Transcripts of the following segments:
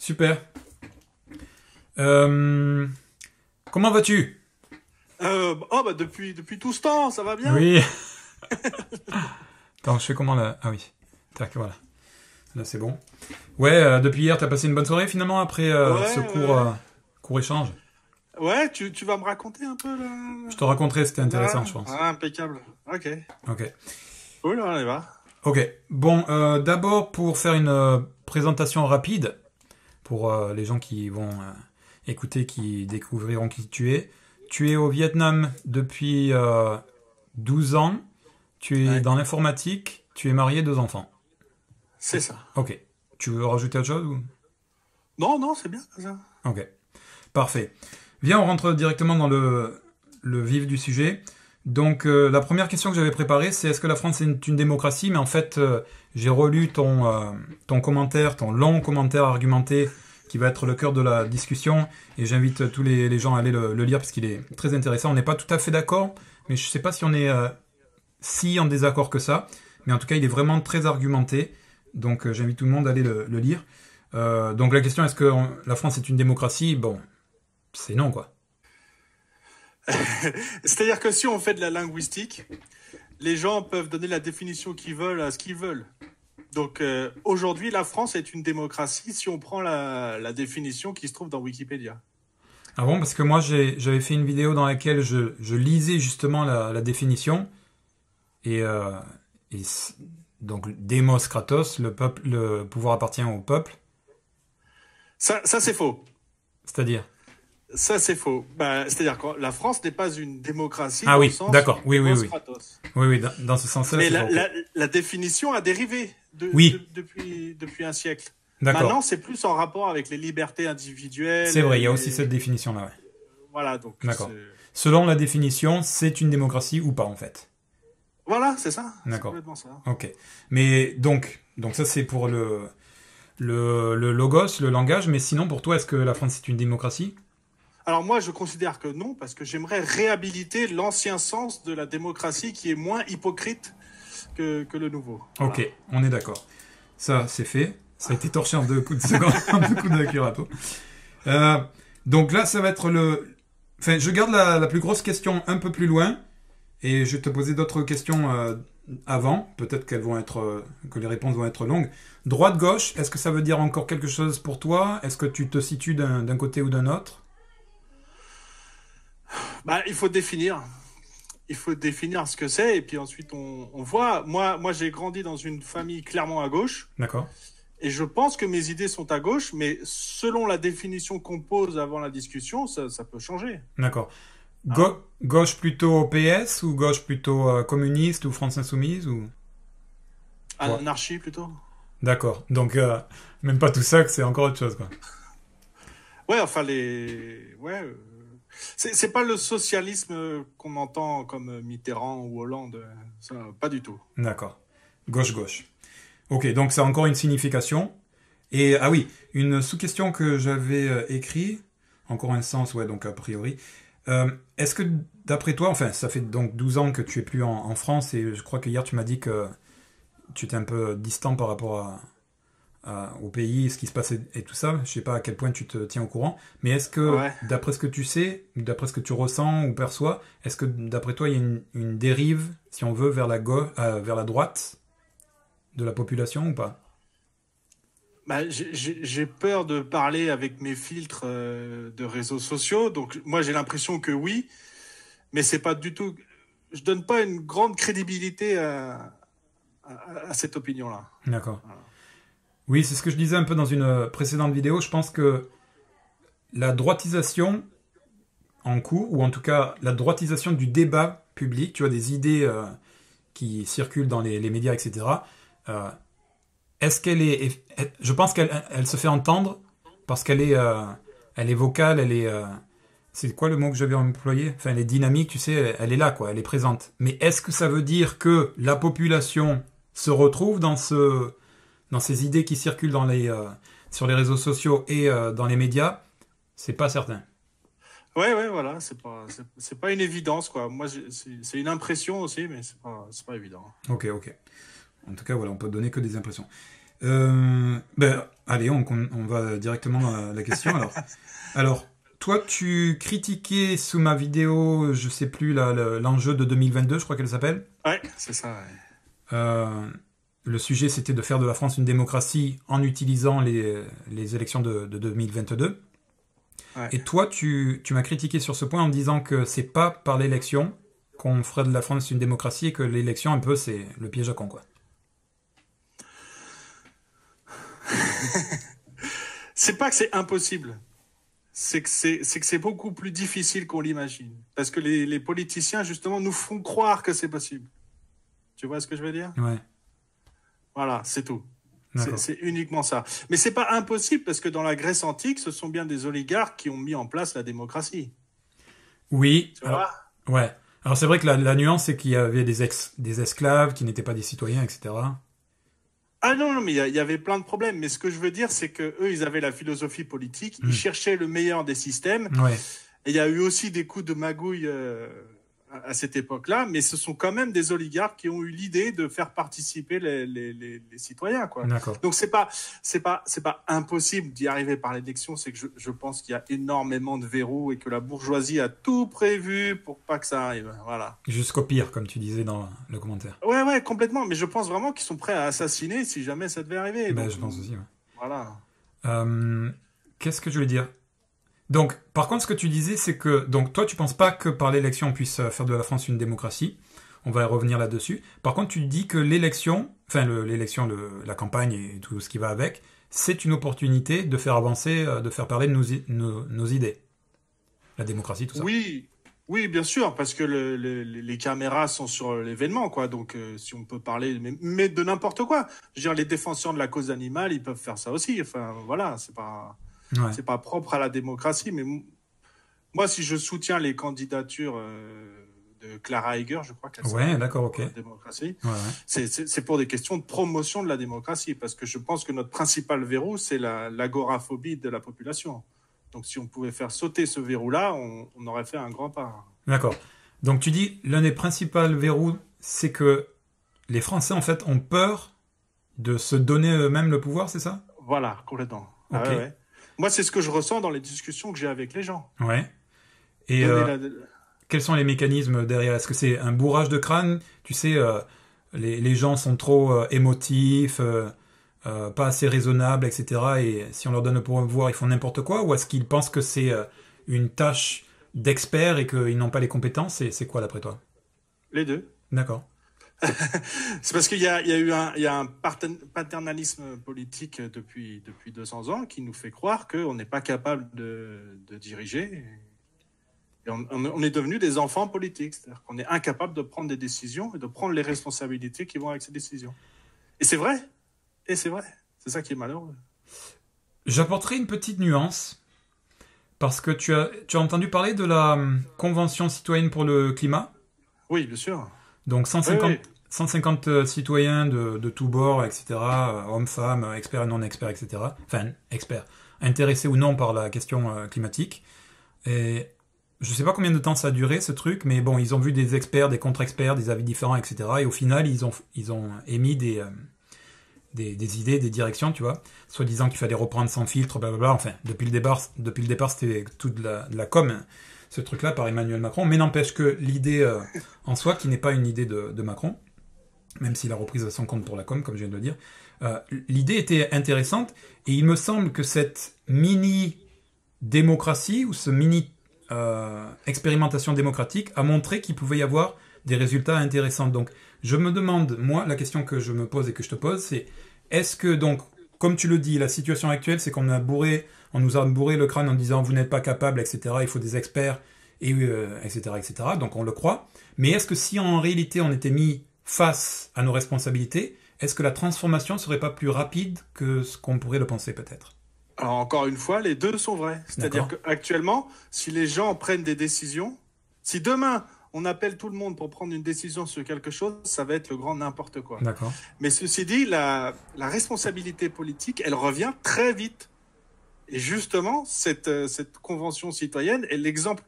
Super. Euh, comment vas-tu euh, Oh bah depuis depuis tout ce temps, ça va bien. Oui. Attends, je fais comment là Ah oui. voilà. Là c'est bon. Ouais, euh, depuis hier, t'as passé une bonne soirée finalement après ce court échange. Ouais, tu, vas me raconter un peu Je te raconterai, c'était intéressant, je pense. Ah, impeccable. Ok. Ok. Cool, on y va. Ok. Bon, d'abord pour faire une présentation rapide pour euh, les gens qui vont euh, écouter, qui découvriront qui tu es. Tu es au Vietnam depuis 12 euh, ans, tu es dans l'informatique, tu es marié, deux enfants. C'est ça. Ok. Tu veux rajouter autre chose ou... Non, non, c'est bien ça. Ok. Parfait. Viens, on rentre directement dans le, le vif du sujet. Donc euh, la première question que j'avais préparée, c'est est-ce que la France est une, démocratie Mais en fait, euh, j'ai relu ton, euh, ton commentaire, ton long commentaire argumenté qui va être le cœur de la discussion, et j'invite tous les, gens à aller le, lire parce qu'il est très intéressant. On n'est pas tout à fait d'accord, mais je ne sais pas si on est si en désaccord que ça, mais en tout cas, il est vraiment très argumenté, donc j'invite tout le monde à aller le, lire. donc la question, est-ce que la France est une démocratie Bon, c'est non, quoi. C'est-à-dire que si on fait de la linguistique, les gens peuvent donner la définition qu'ils veulent à ce qu'ils veulent. Donc euh, aujourd'hui, la France est une démocratie si on prend la, définition qui se trouve dans Wikipédia. Ah bon Parce que moi, j'avais fait une vidéo dans laquelle je, lisais justement la, définition. Et, euh, donc, Demos Kratos, le, peuple, le pouvoir appartient au peuple. Ça, ça c'est faux. C'est-à-dire ça, c'est faux. Bah, C'est-à-dire que la France n'est pas une démocratie. Ah oui, d'accord. Oui, oui, oui. Oui, oui, dans, ce sens-là. Mais la, définition a dérivé de, oui. depuis, un siècle. Maintenant, c'est plus en rapport avec les libertés individuelles. C'est vrai, il y a aussi cette définition-là. Voilà, donc. D'accord. Selon la définition, c'est une démocratie ou pas, en fait. Voilà, c'est ça. D'accord. Ok. Mais donc, donc ça, c'est pour le, le, le logos, le langage. Mais sinon, pour toi, est-ce que la France, c'est une démocratie alors moi, je considère que non, parce que j'aimerais réhabiliter l'ancien sens de la démocratie qui est moins hypocrite que, le nouveau. Ok, on est d'accord. Ça, c'est fait. Ça a été torché en deux coups de seconde, coups de euh, donc là, ça va être le... Enfin, je garde la, plus grosse question un peu plus loin, et je vais te poser d'autres questions euh, avant. Peut-être qu'elles vont être, euh, que les réponses vont être longues. Droite-gauche, est-ce que ça veut dire encore quelque chose pour toi Est-ce que tu te situes d'un côté ou d'un autre bah, Il faut définir. Il faut définir ce que c'est et puis ensuite on, voit. Moi, moi j'ai grandi dans une famille clairement à gauche. D'accord. Et je pense que mes idées sont à gauche, mais selon la définition qu'on pose avant la discussion, ça, ça peut changer. D'accord. Ah. Gauche plutôt PS ou gauche plutôt euh, communiste ou France Insoumise ou ah, Anarchie plutôt. D'accord. Donc euh, même pas tout ça, c'est encore autre chose quoi. ouais, enfin les ouais. Euh, c'est, n'est pas le socialisme euh, qu'on entend comme euh, Mitterrand ou Hollande, euh, pas du tout. D'accord. Gauche-gauche. Ok, donc ça a encore une signification. Et ah oui, une sous-question que j'avais écrit écrite, encore un sens, ouais, donc a priori. Est-ce que d'après toi, enfin, ça fait donc 12 ans que tu es plus en, France et je crois que hier tu m'as dit que tu étais un peu distant par rapport à, au pays, ce qui se passe et, tout ça. Je sais pas à quel point tu te tiens au courant, mais est-ce que, d'après ce que tu sais, d'après ce que tu ressens ou perçois, est-ce que, d'après toi, il y a une, dérive, si on veut, vers la, euh, vers la droite de la population ou pas bah, j'ai peur de parler avec mes filtres euh, de réseaux sociaux, donc moi j'ai l'impression que oui, mais c'est pas du tout. Je donne pas une grande crédibilité à, cette opinion-là. D'accord. Oui, c'est ce que je disais un peu dans une euh, précédente vidéo. Je pense que la droitisation en cours, ou en tout cas la droitisation du débat public, tu vois, des idées euh, qui circulent dans les, médias, etc., euh, est-ce qu'elle est... Je pense qu'elle se fait entendre parce qu'elle est, est vocale, elle est... c'est quoi le mot que j'avais employé Enfin, elle est dynamique, tu sais, elle est là, quoi, elle est présente. Mais est-ce que ça veut dire que la population se retrouve dans ce dans ces idées qui circulent dans les, euh, sur les réseaux sociaux et euh, dans les médias, c'est pas certain. Ouais, ouais, voilà, c'est pas, pas une évidence, quoi. Moi, c'est, une impression aussi, mais c'est pas, pas évident. Ok, ok. En tout cas, voilà, on peut donner que des impressions. Euh, ben, allez, on, va directement à la question. Alors, alors toi, tu critiquais sous ma vidéo, je sais plus, l'enjeu de 2022, je crois qu'elle s'appelle. Ouais, c'est ça le sujet, c'était de faire de la France une démocratie en utilisant les, élections de, 2022. Et toi, tu, m'as critiqué sur ce point en disant que c'est pas par l'élection qu'on ferait de la France une démocratie et que l'élection, un peu, c'est le piège à con, quoi. c'est pas que c'est impossible. C'est que c'est beaucoup plus difficile qu'on l'imagine. Parce que les, les politiciens, justement, nous font croire que c'est possible. Tu vois ce que je veux dire Ouais. Voilà, c'est tout. C'est uniquement ça. Mais c'est pas impossible parce que dans la Grèce antique, ce sont bien des oligarques qui ont mis en place la démocratie. Oui. alors, ouais. Alors c'est vrai que la, nuance, c'est qu'il y avait des, des esclaves qui n'étaient pas des citoyens, etc. Ah non, non, mais il y, avait plein de problèmes. Mais ce que je veux dire, c'est que eux, ils avaient la philosophie politique, ils hmm. cherchaient le meilleur des systèmes. Et il y a eu aussi des coups de magouille. Euh, à cette époque-là, mais ce sont quand même des oligarques qui ont eu l'idée de faire participer les, citoyens. Quoi. Donc c'est pas pas pas impossible d'y arriver par l'élection. C'est que je, pense qu'il y a énormément de verrous et que la bourgeoisie a tout prévu pour pas que ça arrive. Voilà. Jusqu'au pire, comme tu disais dans le commentaire. Ouais ouais complètement. Mais je pense vraiment qu'ils sont prêts à assassiner si jamais ça devait arriver. Ben, je pense aussi. Voilà. Euh, qu'est-ce que je voulais dire donc, par contre, ce que tu disais, c'est que donc toi, tu penses pas que par l'élection on puisse euh, faire de la France une démocratie. On va y revenir là-dessus. Par contre, tu dis que l'élection, enfin l'élection, la campagne et tout ce qui va avec, c'est une opportunité de faire avancer, euh, de faire parler nos, idées, la démocratie, tout ça. Oui, oui, bien sûr, parce que les caméras sont sur euh, l'événement, quoi. Donc, si on peut parler, mais, mais de n'importe quoi. Je veux dire, les défenseurs de la cause animale, ils peuvent faire ça aussi. Enfin, voilà, c'est pas. Ouais. C'est pas propre à la démocratie, mais moi, si je soutiens les candidatures euh, de Clara Heger, je crois qu'elle ouais, d'accord, ok. démocratie, c'est pour des questions de promotion de la démocratie, parce que je pense que notre principal verrou, c'est l'agoraphobie de la population. Donc, si on pouvait faire sauter ce verrou-là, on, aurait fait un grand pas. D'accord. Donc, tu dis l'un des principaux verrous, c'est que les Français, en fait, ont peur de se donner eux-mêmes le pouvoir, c'est ça Voilà, complètement. Ah ok. Moi, c'est ce que je ressens dans les discussions que j'ai avec les gens. Ouais. Et euh, quels sont les mécanismes derrière Est-ce que c'est un bourrage de crâne Tu sais, euh, les, gens sont trop euh, émotifs, pas assez raisonnables, etc. Et si on leur donne le pouvoir, ils font n'importe quoi Ou est-ce qu'ils pensent que c'est une tâche d'expert et qu'ils n'ont pas les compétences C'est quoi, d'après toi Les deux. D'accord. c'est parce qu'il y, a, eu un, paternalisme politique depuis, depuis 200 ans qui nous fait croire qu'on n'est pas capable de, diriger. Et on, est devenu des enfants politiques, c'est-à-dire qu'on est incapable de prendre des décisions et de prendre les responsabilités qui vont avec ces décisions. Et c'est vrai, et c'est vrai. C'est ça qui est malheureux. J'apporterai une petite nuance, parce que tu as, tu as entendu parler de la hum, Convention citoyenne pour le climat Oui, bien sûr. Donc 150, 150 euh, citoyens de, de tous bords, etc., euh, hommes, femmes, euh, experts et non experts, etc., enfin, experts, intéressés ou non par la question climatique. Et je sais pas combien de temps ça a duré ce truc, mais bon, ils ont vu des experts, des contre-experts, des avis différents, etc. Et au final, ils ont, ils ont émis des, des, idées, des directions, tu vois. soi disant qu'il fallait reprendre sans filtre, blablabla. Enfin, depuis le départ, depuis le départ c'était toute la, de la com. Hein ce truc-là par Emmanuel Macron. Mais n'empêche que l'idée euh, en soi, qui n'est pas une idée de, Macron, même s'il a reprise à son compte pour la com, comme je viens de le dire, euh, l'idée était intéressante. Et il me semble que cette mini démocratie ou ce mini euh, expérimentation démocratique a montré qu'il pouvait y avoir des résultats intéressants. Donc, je me demande, moi, la question que je me pose et que je te pose, c'est est-ce que donc, comme tu le dis, la situation actuelle, c'est qu'on a bourré on nous a bourré le crâne en disant vous n'êtes pas capable, etc. Il faut des experts, etc., euh, etc. Donc on le croit. Mais est-ce que si en réalité on était mis face à nos responsabilités, est-ce que la transformation serait pas plus rapide que ce qu'on pourrait le penser peut-être Alors encore une fois, les deux sont vrais. C'est-à-dire qu'actuellement, si les gens prennent des décisions, si demain on appelle tout le monde pour prendre une décision sur quelque chose, ça va être le grand n'importe quoi. Mais ceci dit, la responsabilité politique, elle revient très vite et justement, euh, cette, convention citoyenne est l'exemple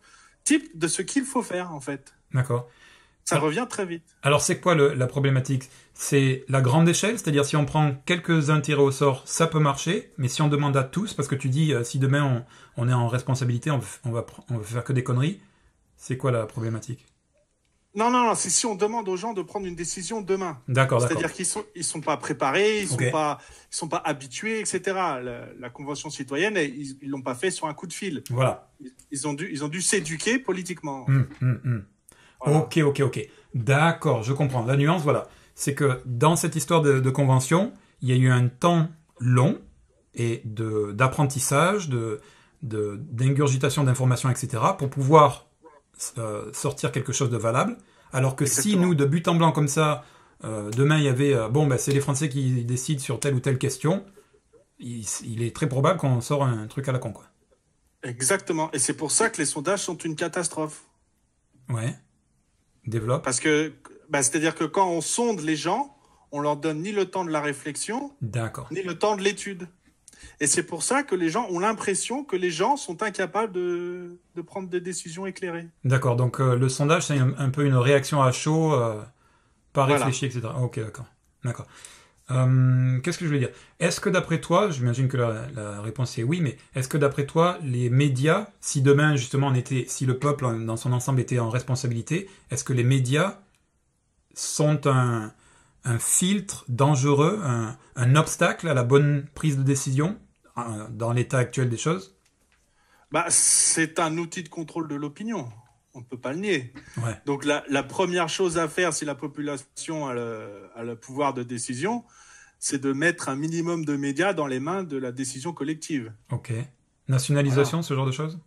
type de ce qu'il faut faire, en fait. D'accord. Ça revient très vite. Alors, c'est quoi la problématique C'est la grande échelle, c'est-à-dire si on prend quelques intérêts au sort, ça peut marcher, mais si on demande à tous, parce que tu dis, euh, si demain on, est en responsabilité, on, va, on va faire que des conneries, c'est quoi la problématique non, non, non c'est si on demande aux gens de prendre une décision demain. D'accord. C'est-à-dire qu'ils sont, ils sont pas préparés, ils ne sont pas, sont pas habitués, etc. La, convention citoyenne, ils, ne l'ont pas fait sur un coup de fil. Voilà. Ils, ont dû, s'éduquer politiquement. Hum, hum, hum. Ok, ok, ok. D'accord, je comprends. La nuance, voilà, c'est que dans cette histoire de, convention, il y a eu un temps long et d'apprentissage, de d'ingurgitation d'informations, etc., pour pouvoir euh, sortir quelque chose de valable. Alors que si nous, de but en blanc comme ça, euh, demain il y avait, euh, bon, ben c'est les Français qui décident sur telle ou telle question, il, est très probable qu'on sort un truc à la con. Quoi. Exactement. Et c'est pour ça que les sondages sont une catastrophe. Ouais. Développe. Parce que, bah, c'est-à-dire que quand on sonde les gens, on leur donne ni le temps de la réflexion, ni le temps de l'étude. Et c'est pour ça que les gens ont l'impression que les gens sont incapables de, de prendre des décisions éclairées. D'accord, donc euh, le sondage, c'est un, peu une réaction à chaud, euh, pas réfléchie, etc. Ok, d'accord. D'accord. Euh, qu'est-ce que je voulais dire Est-ce que d'après toi, j'imagine que la, la, réponse est oui, mais est-ce que d'après toi, les médias, si demain justement on était, si le peuple dans son ensemble était en responsabilité, est-ce que les médias sont un, un filtre dangereux, un, obstacle à la bonne prise de décision euh, dans l'état actuel des choses bah, C'est un outil de contrôle de l'opinion. On ne peut pas le nier. Donc la, première chose à faire si la population a le, pouvoir de décision, c'est de mettre un minimum de médias dans les mains de la décision collective. Ok. Nationalisation, ce genre de choses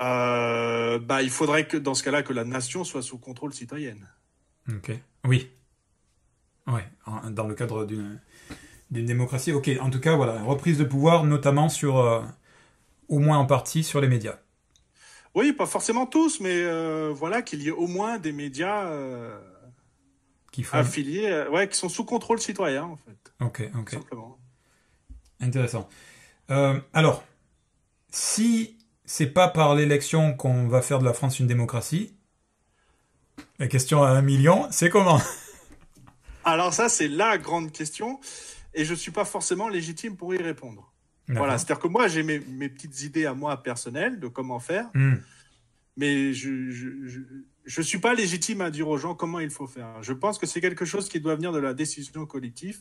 euh, bah, Il faudrait que dans ce cas-là que la nation soit sous contrôle citoyenne. Ok. Oui, Ouais, dans le cadre d'une démocratie. Ok, en tout cas, voilà, reprise de pouvoir, notamment sur, euh, au moins en partie, sur les médias. Oui, pas forcément tous, mais euh, voilà, qu'il y ait au moins des médias euh, qui font... affiliés, ouais, qui sont sous contrôle citoyen, en fait. Ok, ok. Intéressant. alors, si c'est pas par l'élection qu'on va faire de la France une démocratie, la question à un million, c'est comment alors ça, c'est la grande question, et je ne suis pas forcément légitime pour y répondre. Voilà, c'est-à-dire que moi, j'ai mes, petites idées à moi personnelles de comment faire, hmm. mais je ne suis pas légitime à dire aux gens comment il faut faire. Je pense que c'est quelque chose qui doit venir de la décision collective.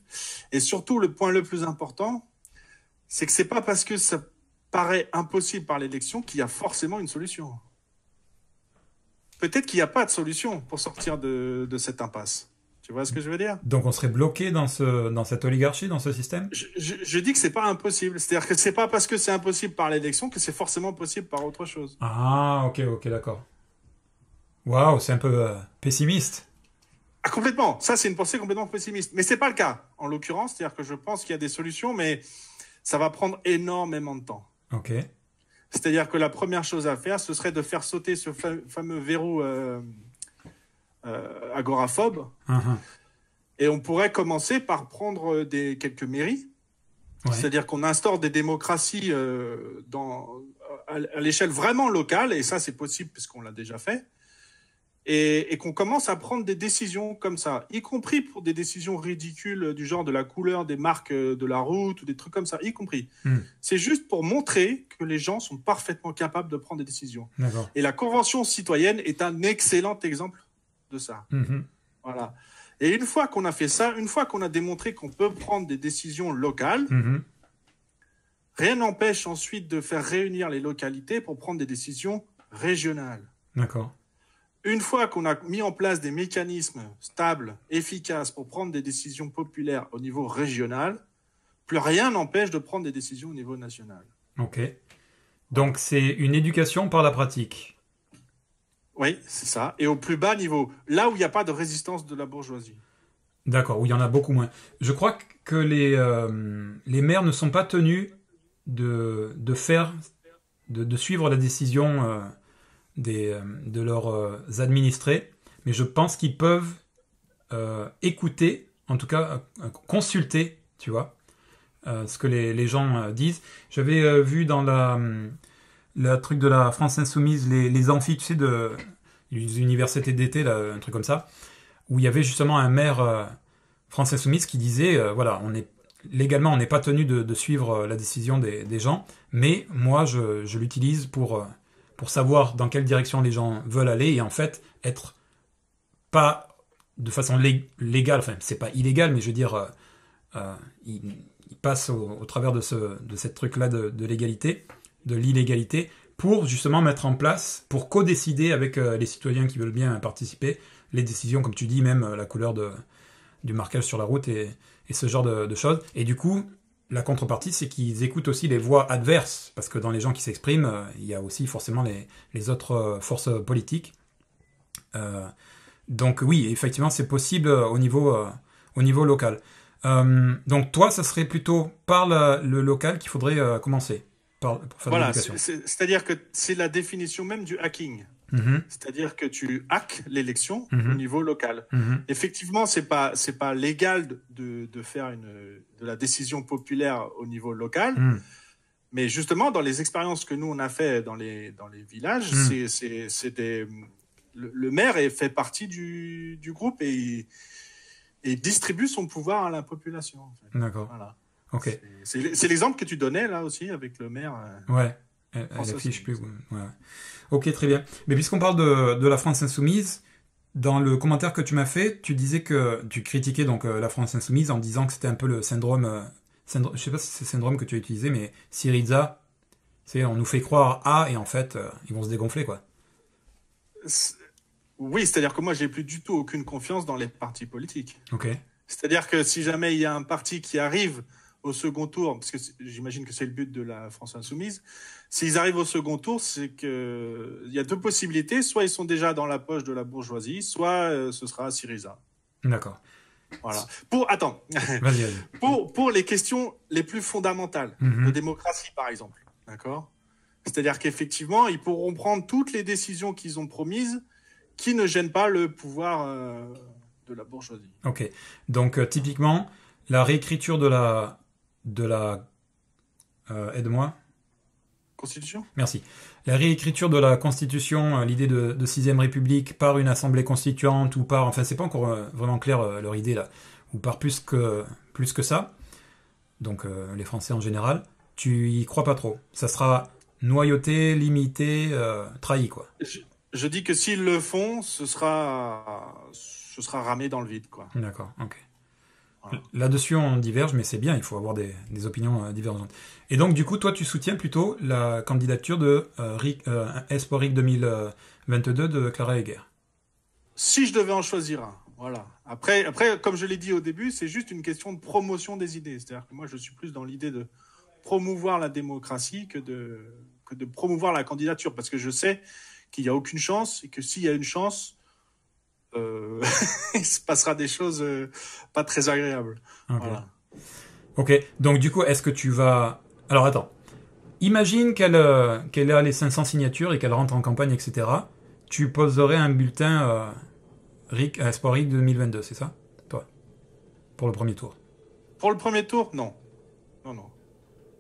Et surtout, le point le plus important, c'est que ce n'est pas parce que ça paraît impossible par l'élection qu'il y a forcément une solution. Peut-être qu'il n'y a pas de solution pour sortir de, de cette impasse. Tu vois ce que je veux dire Donc on serait bloqué dans, ce, dans cette oligarchie, dans ce système je, dis que c'est pas impossible. C'est-à-dire que c'est pas parce que c'est impossible par l'élection que c'est forcément possible par autre chose. Ah, ok, ok, d'accord. Waouh, c'est un peu euh, pessimiste. Ah, complètement. Ça, c'est une pensée complètement pessimiste. Mais c'est pas le cas, en l'occurrence. C'est-à-dire que je pense qu'il y a des solutions, mais ça va prendre énormément de temps. Ok. C'est-à-dire que la première chose à faire, ce serait de faire sauter ce fameux verrou. Euh, euh, agoraphobe. Uh-huh. Et on pourrait commencer par prendre euh, des, quelques mairies. C'est-à-dire qu'on instaure des démocraties euh, à, l'échelle vraiment locale, et ça c'est possible puisqu'on l'a déjà fait, et, qu'on commence à prendre des décisions comme ça, y compris pour des décisions ridicules du genre de la couleur des marques de la route ou des trucs comme ça, y compris. Hmm. C'est juste pour montrer que les gens sont parfaitement capables de prendre des décisions. Et la Convention citoyenne est un excellent exemple de ça. Mhm. Voilà. Et une fois qu'on a fait ça, une fois qu'on a démontré qu'on peut prendre des décisions locales, mhm. rien n'empêche ensuite de faire réunir les localités pour prendre des décisions régionales. D'accord. Une fois qu'on a mis en place des mécanismes stables, efficaces pour prendre des décisions populaires au niveau régional, plus rien n'empêche de prendre des décisions au niveau national. Ok. Donc c'est une éducation par la pratique. Oui, c'est ça. Et au plus bas niveau, là où il n'y a pas de résistance de la bourgeoisie. D'accord, où il y en a beaucoup moins. Je crois que les, euh, les maires ne sont pas tenus de, de faire, de, de, suivre la décision euh, des, euh, de leurs administrés, mais je pense qu'ils peuvent écouter, en tout cas consulter, tu vois, ce que les, les gens disent. J'avais vu dans la hum, le truc de la France Insoumise, les, les amphis, de les universités d'été, là, un truc comme ça, où il y avait justement un maire euh, France Insoumise qui disait, euh, voilà, on est légalement, on n'est pas tenu de, suivre euh, la décision des, des, gens, mais moi, je, je l'utilise pour, pour savoir dans quelle direction les gens veulent aller et en fait, être pas de façon légale, enfin, c'est pas illégal, mais je veux dire, il, passe au, travers de ce de cette truc-là de, de l'égalité de l'illégalité pour justement mettre en place, pour co-décider avec euh, les citoyens qui veulent bien participer, les décisions, comme tu dis, même euh, la couleur de, du marquage sur la route et, ce genre de, choses. Et du coup, la contrepartie, c'est qu'ils écoutent aussi les voix adverses, parce que dans les gens qui s'expriment, euh, il y a aussi forcément les, autres forces politiques. donc oui, effectivement, c'est possible au niveau, au niveau local. donc toi, ça serait plutôt par le local qu'il faudrait commencer voilà, c'est-à-dire que c'est la définition même du hacking. Mm-hmm. C'est-à-dire que tu hacks l'élection mm-hmm. au niveau local. Mm-hmm. Effectivement, c'est pas c'est pas légal de, de, faire une de la décision populaire au niveau local, mm. mais justement dans les expériences que nous on a fait dans les dans les villages, mm. c'est le, le, maire fait partie du, du groupe et et distribue son pouvoir à la population. D'accord. Voilà. C'est l'exemple que tu donnais là aussi avec le maire. Euh, ouais. Euh, elle, affiche plus. Ok, très bien. Mais puisqu'on parle de, de, la France insoumise, dans le commentaire que tu m'as fait, tu disais que tu critiquais donc euh, la France insoumise en disant que c'était un peu le syndrome, syndrome je sais pas si c'est le syndrome que tu as utilisé, mais Syriza, c'est on nous fait croire A et en fait ils vont se dégonfler quoi. Oui, c'est-à-dire que moi j'ai plus du tout aucune confiance dans les partis politiques. Ok. C'est-à-dire que si jamais il y a un parti qui arrive au second tour, parce que j'imagine que c'est le but de la France insoumise, s'ils arrivent au second tour, c'est que il y a deux possibilités, soit ils sont déjà dans la poche de la bourgeoisie, soit euh, ce sera Syriza. D'accord. Voilà. Pour attends. pour pour les questions les plus fondamentales mhm. de démocratie par exemple, d'accord. C'est-à-dire qu'effectivement, ils pourront prendre toutes les décisions qu'ils ont promises qui ne gênent pas le pouvoir euh, de la bourgeoisie. Ok. Donc, euh, typiquement, la réécriture de la de la... Euh, Aide-moi. Constitution Merci. La réécriture de la Constitution, euh, l'idée de, 6 Sixième République par une assemblée constituante ou par... Enfin, c'est pas encore euh, vraiment clair euh, leur idée là. Ou par plus que, plus que ça. Donc les Français en général. Tu y crois pas trop. Ça sera noyauté, limité, trahi quoi. Je, dis que s'ils le font, ce sera, ce sera ramé dans le vide quoi. D'accord, ok. Là-dessus, on diverge, mais c'est bien, il faut avoir des, opinions euh, divergentes. Et donc, du coup, toi, tu soutiens plutôt la candidature de euh, 2022 euh, de Clara Heger Si je devais en choisir un, voilà. Après, après comme je l'ai dit au début, c'est juste une question de promotion des idées. C'est-à-dire que moi, je suis plus dans l'idée de promouvoir la démocratie que de, que de promouvoir la candidature, parce que je sais qu'il n'y a aucune chance et que s'il y a une chance, euh, il se passera des choses euh, pas très agréables. Voilà. ok, donc du coup, est-ce que tu vas... Alors attends, imagine qu'elle euh, qu'elle a les 500 signatures et qu'elle rentre en campagne, etc. Tu poserais un bulletin Rick à Sport Rick 2022, c'est ça Toi Pour le premier tour Pour le premier tour Non. Non, non.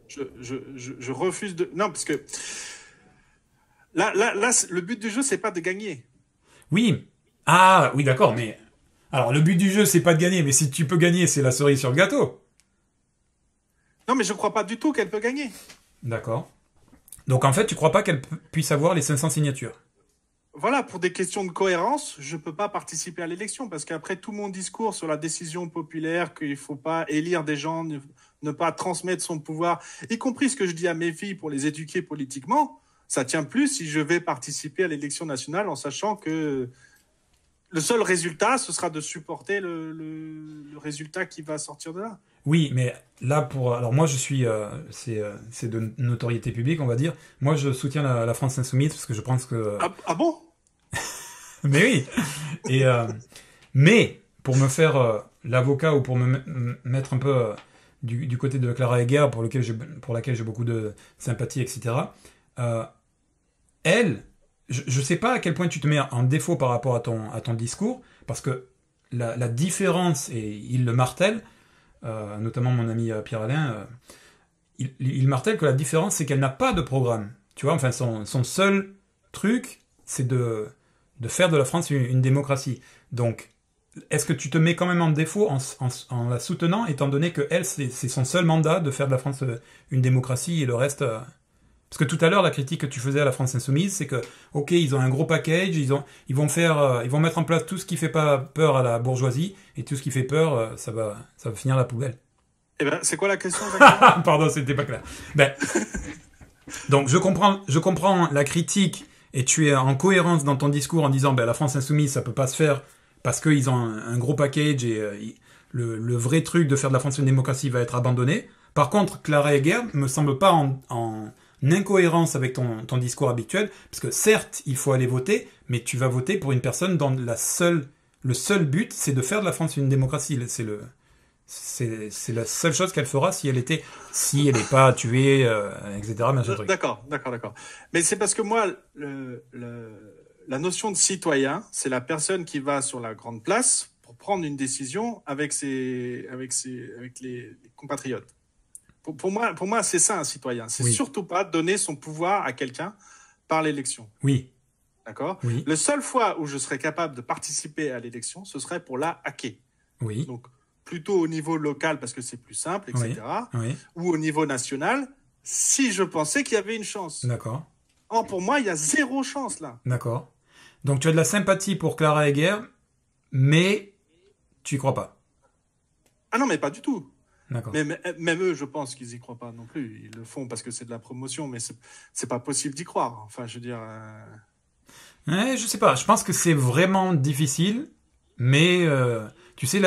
Je, je, je, je refuse de... Non, parce que... Là, là, là, le but du jeu, c'est pas de gagner. Oui, ah oui, d'accord, mais alors le but du jeu, c'est pas de gagner, mais si tu peux gagner, c'est la cerise sur le gâteau. Non, mais je crois pas du tout qu'elle peut gagner. D'accord. Donc en fait, tu crois pas qu'elle puisse avoir les 500 signatures Voilà, pour des questions de cohérence, je ne peux pas participer à l'élection parce qu'après tout mon discours sur la décision populaire qu'il faut pas élire des gens, ne, ne pas transmettre son pouvoir, y compris ce que je dis à mes filles pour les éduquer politiquement, ça tient plus si je vais participer à l'élection nationale en sachant que le seul résultat, ce sera de supporter le, résultat qui va sortir de là. Oui, mais là, pour. Alors, moi, je suis. Euh, euh, c'est, de notoriété publique, on va dire. Moi, je soutiens la, France Insoumise parce que je pense que. Ah, ah bon Mais oui Et, euh, Mais, pour me faire l'avocat ou pour me mettre un peu du, du, côté de Clara Heger, pour, lequel pour laquelle j'ai beaucoup de sympathie, etc., elle, je ne sais pas à quel point tu te mets en défaut par rapport à ton, discours, parce que la, différence, et il le martèle, euh, notamment mon ami euh, Pierre Alain, euh, il, il, martèle que la différence, c'est qu'elle n'a pas de programme. Tu vois, enfin, son, seul truc, c'est de, faire de la France une, démocratie. Donc, est-ce que tu te mets quand même en défaut en, la soutenant, étant donné que elle, c'est son seul mandat de faire de la France une démocratie et le reste, parce que tout à l'heure, la critique que tu faisais à la France Insoumise, c'est que, ok, ils ont un gros package, ils, ont, ils, vont faire, euh, ils vont mettre en place tout ce qui fait pas peur à la bourgeoisie, et tout ce qui fait peur, euh, ça va, ça va finir la poubelle. Eh ben, c'est quoi la question Pardon, c'était pas clair. Ben, donc, je comprends, je comprends la critique, et tu es en cohérence dans ton discours en disant, ben, la France Insoumise, ça peut pas se faire parce qu'ils ont un, gros package et euh, le, vrai truc de faire de la France une démocratie va être abandonné. Par contre, Clara Heger me semble pas en une incohérence avec ton, discours habituel, parce que certes, il faut aller voter, mais tu vas voter pour une personne dont la seule, le seul but, c'est de faire de la France une démocratie. C'est le, c'est la seule chose qu'elle fera si elle était, si elle n'est pas tuée, euh, etc. Euh, d'accord, d'accord, d'accord. Mais c'est parce que moi, le, la notion de citoyen, c'est la personne qui va sur la grande place pour prendre une décision avec ses, avec ses, avec les compatriotes. Pour, moi, pour moi c'est ça un citoyen. C'est surtout pas donner son pouvoir à quelqu'un par l'élection. Oui. D'accord oui. La seule fois où je serais capable de participer à l'élection, ce serait pour la hacker. Oui. Donc, plutôt au niveau local parce que c'est plus simple, etc. Oui. Ou au niveau national, si je pensais qu'il y avait une chance. D'accord. Or, pour moi, il y a zéro chance là. D'accord. Donc, tu as de la sympathie pour Clara Heger, mais tu y crois pas. Ah non, mais pas du tout. Mais même eux, je pense qu'ils y croient pas non plus. Ils le font parce que c'est de la promotion, mais c'est pas possible d'y croire. Enfin, je veux dire. Euh, je sais pas. Je pense que c'est vraiment difficile, mais euh, tu sais,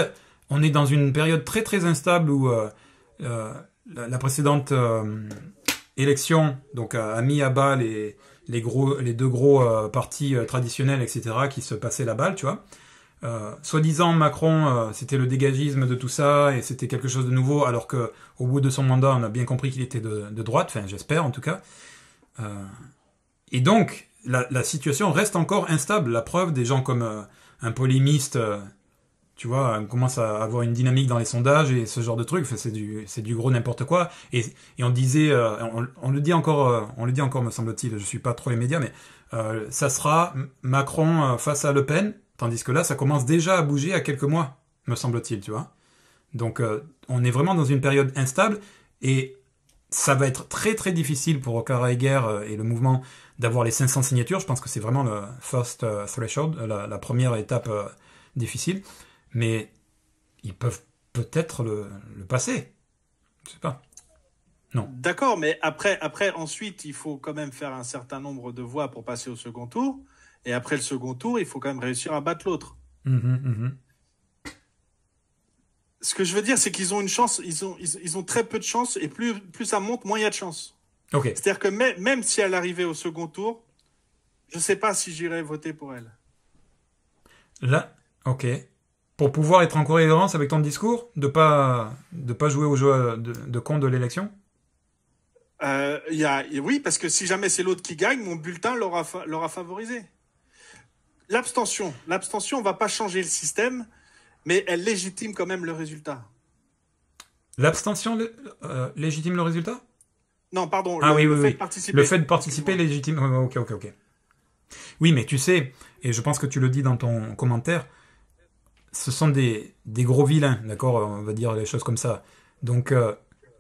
on est dans une période très très instable où euh, la, la, précédente élection donc a, mis à bas les les gros les deux gros partis traditionnels, etc., qui se passaient la balle, tu vois. Euh, soi-disant, Macron, euh, c'était le dégagisme de tout ça et c'était quelque chose de nouveau, alors que au bout de son mandat, on a bien compris qu'il était de, droite, enfin j'espère en tout cas. Euh, et donc, la, situation reste encore instable. La preuve, des gens comme un polémiste, tu vois, commence à avoir une dynamique dans les sondages et ce genre de truc, c'est du, gros n'importe quoi. Et, on disait, on, le dit encore, on le dit encore, me semble-t-il, je suis pas trop les médias, mais ça sera Macron face à Le Pen Tandis que là, ça commence déjà à bouger à quelques mois, me semble-t-il, tu vois. Donc euh, on est vraiment dans une période instable et ça va être très très difficile pour Cara euh, et le mouvement d'avoir les 500 signatures. Je pense que c'est vraiment le first euh, threshold, la, première étape difficile. Mais ils peuvent peut-être le, passer. Je sais pas. Non. D'accord, mais après, après, ensuite, il faut quand même faire un certain nombre de voix pour passer au second tour. Et après le second tour, il faut quand même réussir à battre l'autre. Mmh, mmh, mmh. Ce que je veux dire, c'est qu'ils ont une chance, ils ont, ils, ont très peu de chance, et plus, plus ça monte, moins il y a de chance. Ok. C'est-à-dire que même, même si elle arrivait au second tour, je ne sais pas si j'irais voter pour elle. Là, ok. Pour pouvoir être en cohérence avec ton discours, de pas de pas jouer au jeu de, compte de l'élection. Euh, y a, oui, parce que si jamais c'est l'autre qui gagne, mon bulletin l'aura favorisé l'abstention, l'abstention ne va pas changer le système, mais elle légitime quand même le résultat. L'abstention euh, légitime le résultat Non, pardon. Ah le, oui, fait De participer. légitime. Ok, ok, ok. Oui, mais tu sais, et je pense que tu le dis dans ton commentaire, ce sont des, gros vilains, d'accord euh, On va dire les choses comme ça. Donc, euh,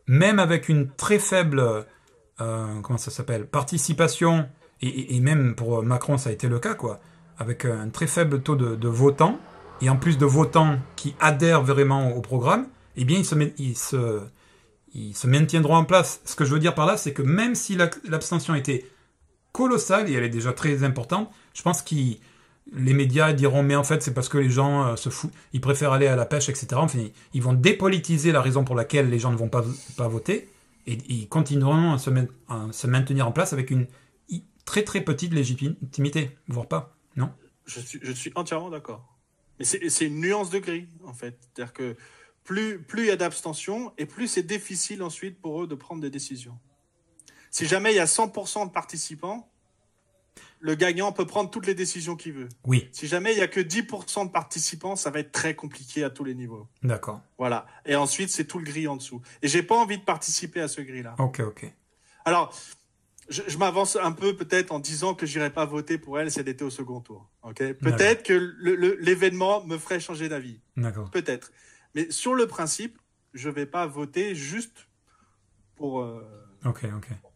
même avec une très faible, comment ça s'appelle, participation, et, même pour Macron, ça a été le cas, quoi avec un très faible taux de, votants, et en plus de votants qui adhèrent vraiment au programme, eh bien, ils se, ils se, maintiendront en place. Ce que je veux dire par là, c'est que même si l'abstention était colossale, et elle est déjà très importante, je pense que les médias diront mais en fait c'est parce que les gens euh, se foutent, ils préfèrent aller à la pêche, etc. Enfin, ils vont dépolitiser la raison pour laquelle les gens ne vont pas, pas voter, et ils continueront à se maintenir en place avec une très très petite légitimité, voire pas. Non. Je suis, je suis entièrement d'accord. Mais c'est une nuance de gris, en fait. C'est-à-dire que plus il y a d'abstention et plus c'est difficile ensuite pour eux de prendre des décisions. Si jamais il y a 100% de participants, le gagnant peut prendre toutes les décisions qu'il veut. Oui. Si jamais il n'y a que 10% de participants, ça va être très compliqué à tous les niveaux. D'accord. Voilà. Et ensuite, c'est tout le gris en dessous. Et j'ai pas envie de participer à ce gris-là. Ok, ok. Alors, je, m'avance un peu peut-être en disant que j'irai pas voter pour elle si elle était au second tour. Ok peut-être que l'événement me ferait changer d'avis. D'accord. Peut-être. Mais sur le principe, je vais pas voter juste pour, euh,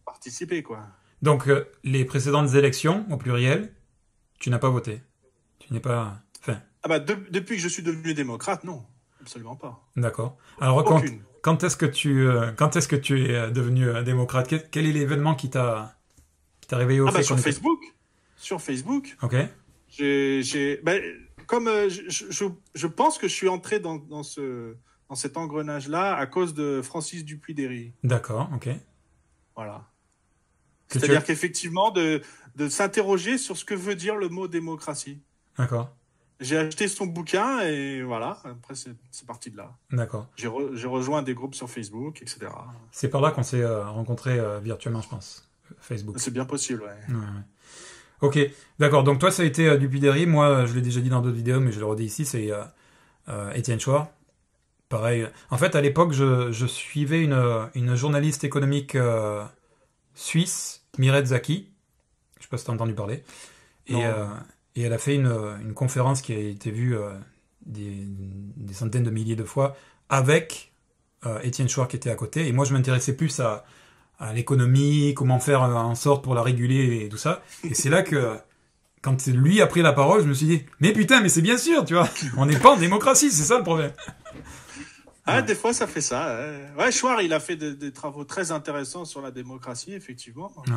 participer. quoi. Donc, euh, les précédentes élections, au pluriel, tu n'as pas voté Tu n'es pas. Enfin. Ah bah, depuis que je suis devenu démocrate, non. Absolument pas. D'accord. Alors, Quand quand est-ce que tu, euh, quand est-ce que tu es euh, devenu euh, démocrate Quel est l'événement qui t'a, réveillé au ah bah, fait sur Facebook Sur Facebook. Ok. J'ai, ben, comme je, je, je, pense que je suis entré dans, dans ce, dans cet engrenage-là à cause de Francis dupuis derry D'accord. Ok. Voilà. C'est-à-dire qu'effectivement de, de s'interroger sur ce que veut dire le mot démocratie. D'accord j'ai acheté son bouquin et voilà, après c'est parti de là. D'accord. J'ai rejoint des groupes sur Facebook, etc. C'est par là qu'on s'est euh, rencontrés euh, virtuellement, je pense, Facebook. C'est bien possible, ouais. ouais, Ok, d'accord. Donc toi, ça a été euh, du Moi, je l'ai déjà dit dans d'autres vidéos, mais je le redis ici, c'est Étienne euh, Chouard. Pareil. En fait, à l'époque, je, suivais une, journaliste économique suisse, Mireille Zaki. Je ne sais pas si tu as entendu parler. Et, euh, et elle a fait une, euh, une conférence qui a été vue euh, des, centaines de milliers de fois avec euh, Étienne Chouard qui était à côté. Et moi, je m'intéressais plus à, à l'économie, comment faire en sorte pour la réguler et tout ça. Et c'est là que quand lui a pris la parole, je me suis dit, mais putain, mais c'est bien sûr, tu vois, on n'est pas en démocratie, c'est ça le problème. Ah, des fois, ça fait ça. Hein. Ouais, Chouard, il a fait des, travaux très intéressants sur la démocratie, effectivement. Ouais,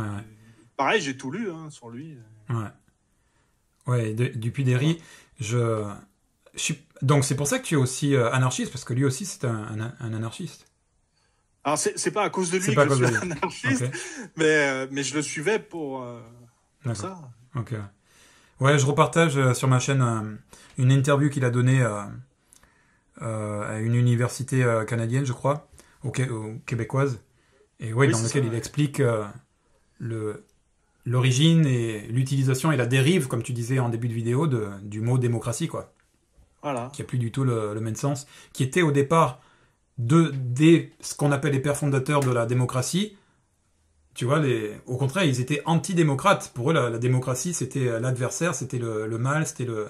Pareil, j'ai tout lu hein, sur lui. Ouais. Ouais, depuis Derry, je, suis... donc c'est pour ça que tu es aussi euh, anarchiste, parce que lui aussi c'est un, anarchiste. Alors c'est pas à cause de lui que je suis anarchiste, mais, euh, mais je le suivais pour, euh, ça. Ok. Ouais, je repartage sur ma chaîne une interview qu'il a donnée à une université canadienne, je crois, au, québécoise, et ouais, dans laquelle il explique le l'origine et l'utilisation et la dérive, comme tu disais en début de vidéo, du mot démocratie, quoi. Voilà. Qui a plus du tout le, même sens, qui était au départ de, des, ce qu'on appelle les pères fondateurs de la démocratie. Tu vois, les, au contraire, ils étaient anti-démocrates. Pour eux, la, démocratie, c'était l'adversaire, c'était le, mal, c'était le.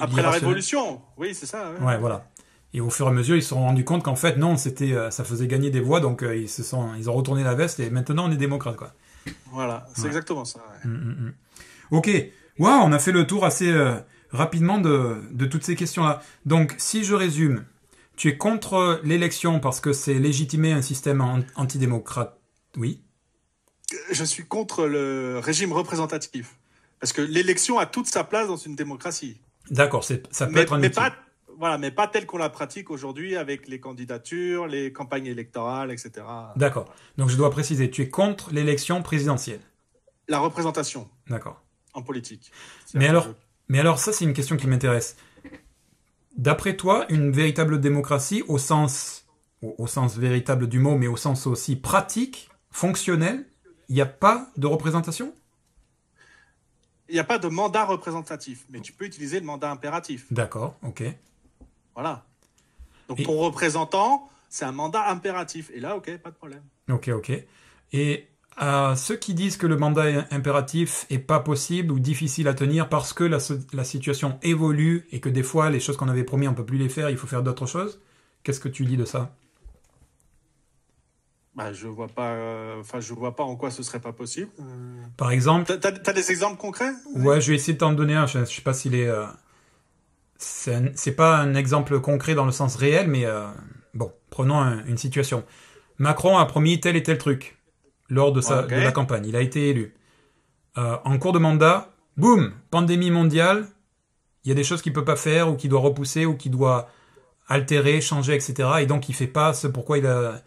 Après la révolution, oui, c'est ça. Ouais. voilà. Et au fur et à mesure, ils se sont rendus compte qu'en fait, non, c'était, euh, ça faisait gagner des voix, donc euh, ils se sont, ils ont retourné la veste et maintenant on est démocrate, quoi. Voilà, c'est exactement ça. Mm, mm, mm. Ok, waouh, on a fait le tour assez euh, rapidement de, toutes ces questions-là. Donc, si je résume, tu es contre euh, l'élection parce que c'est légitimer un système antidémocrate. Oui euh, Je suis contre le régime représentatif. Parce que l'élection a toute sa place dans une démocratie. D'accord, ça peut être un voilà, mais pas telle qu'on la pratique aujourd'hui avec les candidatures, les campagnes électorales, etc. D'accord. Donc je dois préciser, tu es contre l'élection présidentielle. La représentation. D'accord. En politique. Mais alors, mais alors, ça c'est une question qui m'intéresse. D'après toi, une véritable démocratie au sens, au sens véritable du mot, mais au sens aussi pratique, fonctionnel, il n'y a pas de représentation il n'y a pas de mandat représentatif, mais tu peux utiliser le mandat impératif. D'accord, ok. Voilà. Donc ton représentant, c'est un mandat impératif. Et là, ok, pas de problème. Ok, ok. Et à ceux qui disent que le mandat impératif n'est pas possible ou difficile à tenir parce que la, situation évolue et que des fois les choses qu'on avait promis on ne peut plus les faire, il faut faire d'autres choses. Qu'est-ce que tu dis de ça bah, je vois pas. Euh, enfin, je vois pas en quoi ce serait pas possible. Euh, Par exemple. T'as as des exemples concrets Ouais, je vais essayer de t'en donner un. Je, ne sais pas s'il est. Euh, c'est pas un exemple concret dans le sens réel, mais euh, bon, prenons une situation. Macron a promis tel et tel truc lors de, sa, la campagne. Il a été élu. Euh, en cours de mandat, boum, pandémie mondiale. Il y a des choses qu'il peut pas faire ou qu'il doit repousser ou qu'il doit altérer, changer, etc. Et donc il fait pas ce pourquoi il a,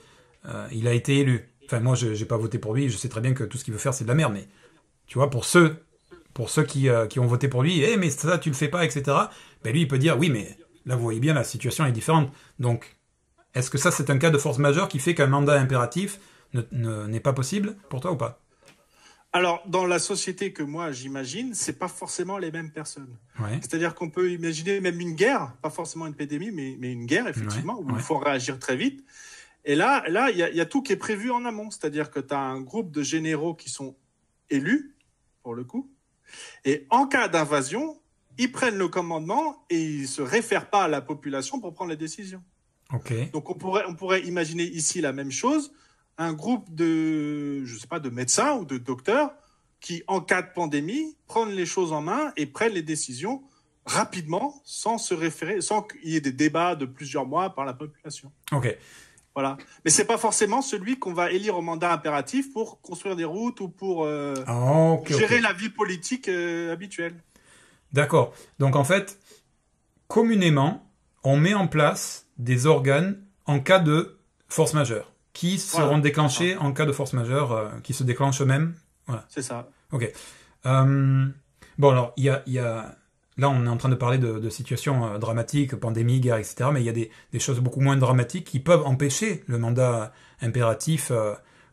euh, il a été élu. Enfin, moi, je n'ai pas voté pour lui. Je sais très bien que tout ce qu'il veut faire, c'est de la merde. Mais tu vois, pour ceux, pour ceux qui, ont voté pour lui, eh, mais ça, tu le fais pas, etc ben, lui, il peut dire oui, mais là, vous voyez bien, la situation est différente. Donc, est-ce que ça, c'est un cas de force majeure qui fait qu'un mandat impératif n'est pas possible pour toi ou pas alors, dans la société que moi j'imagine, c'est pas forcément les mêmes personnes. C'est-à-dire qu'on peut imaginer même une guerre, pas forcément une pandémie, mais, une guerre, effectivement, où il faut réagir très vite. Et là, il là, y, y a tout qui est prévu en amont. C'est-à-dire que tu as un groupe de généraux qui sont élus, pour le coup. Et en cas d'invasion, ils prennent le commandement et ils se réfèrent pas à la population pour prendre les décisions. Donc on pourrait, on pourrait imaginer ici la même chose, un groupe de, je sais pas, de médecins ou de docteurs qui, en cas de pandémie, prennent les choses en main et prennent les décisions rapidement, sans se référer, sans qu'il y ait des débats de plusieurs mois par la population. Ok. Voilà. Mais c'est pas forcément celui qu'on va élire au mandat impératif pour construire des routes ou pour euh, ah, gérer la vie politique euh, habituelle. D'accord. Donc en fait, communément, on met en place des organes en cas de force majeure, qui seront déclenchés en cas de force majeure, euh, qui se déclenchent eux-mêmes. C'est ça. Ok. Euh, bon, alors, il y a, Là, on est en train de parler de, situations euh, dramatiques, pandémie, guerre, etc. Mais il y a des, choses beaucoup moins dramatiques qui peuvent empêcher le mandat impératif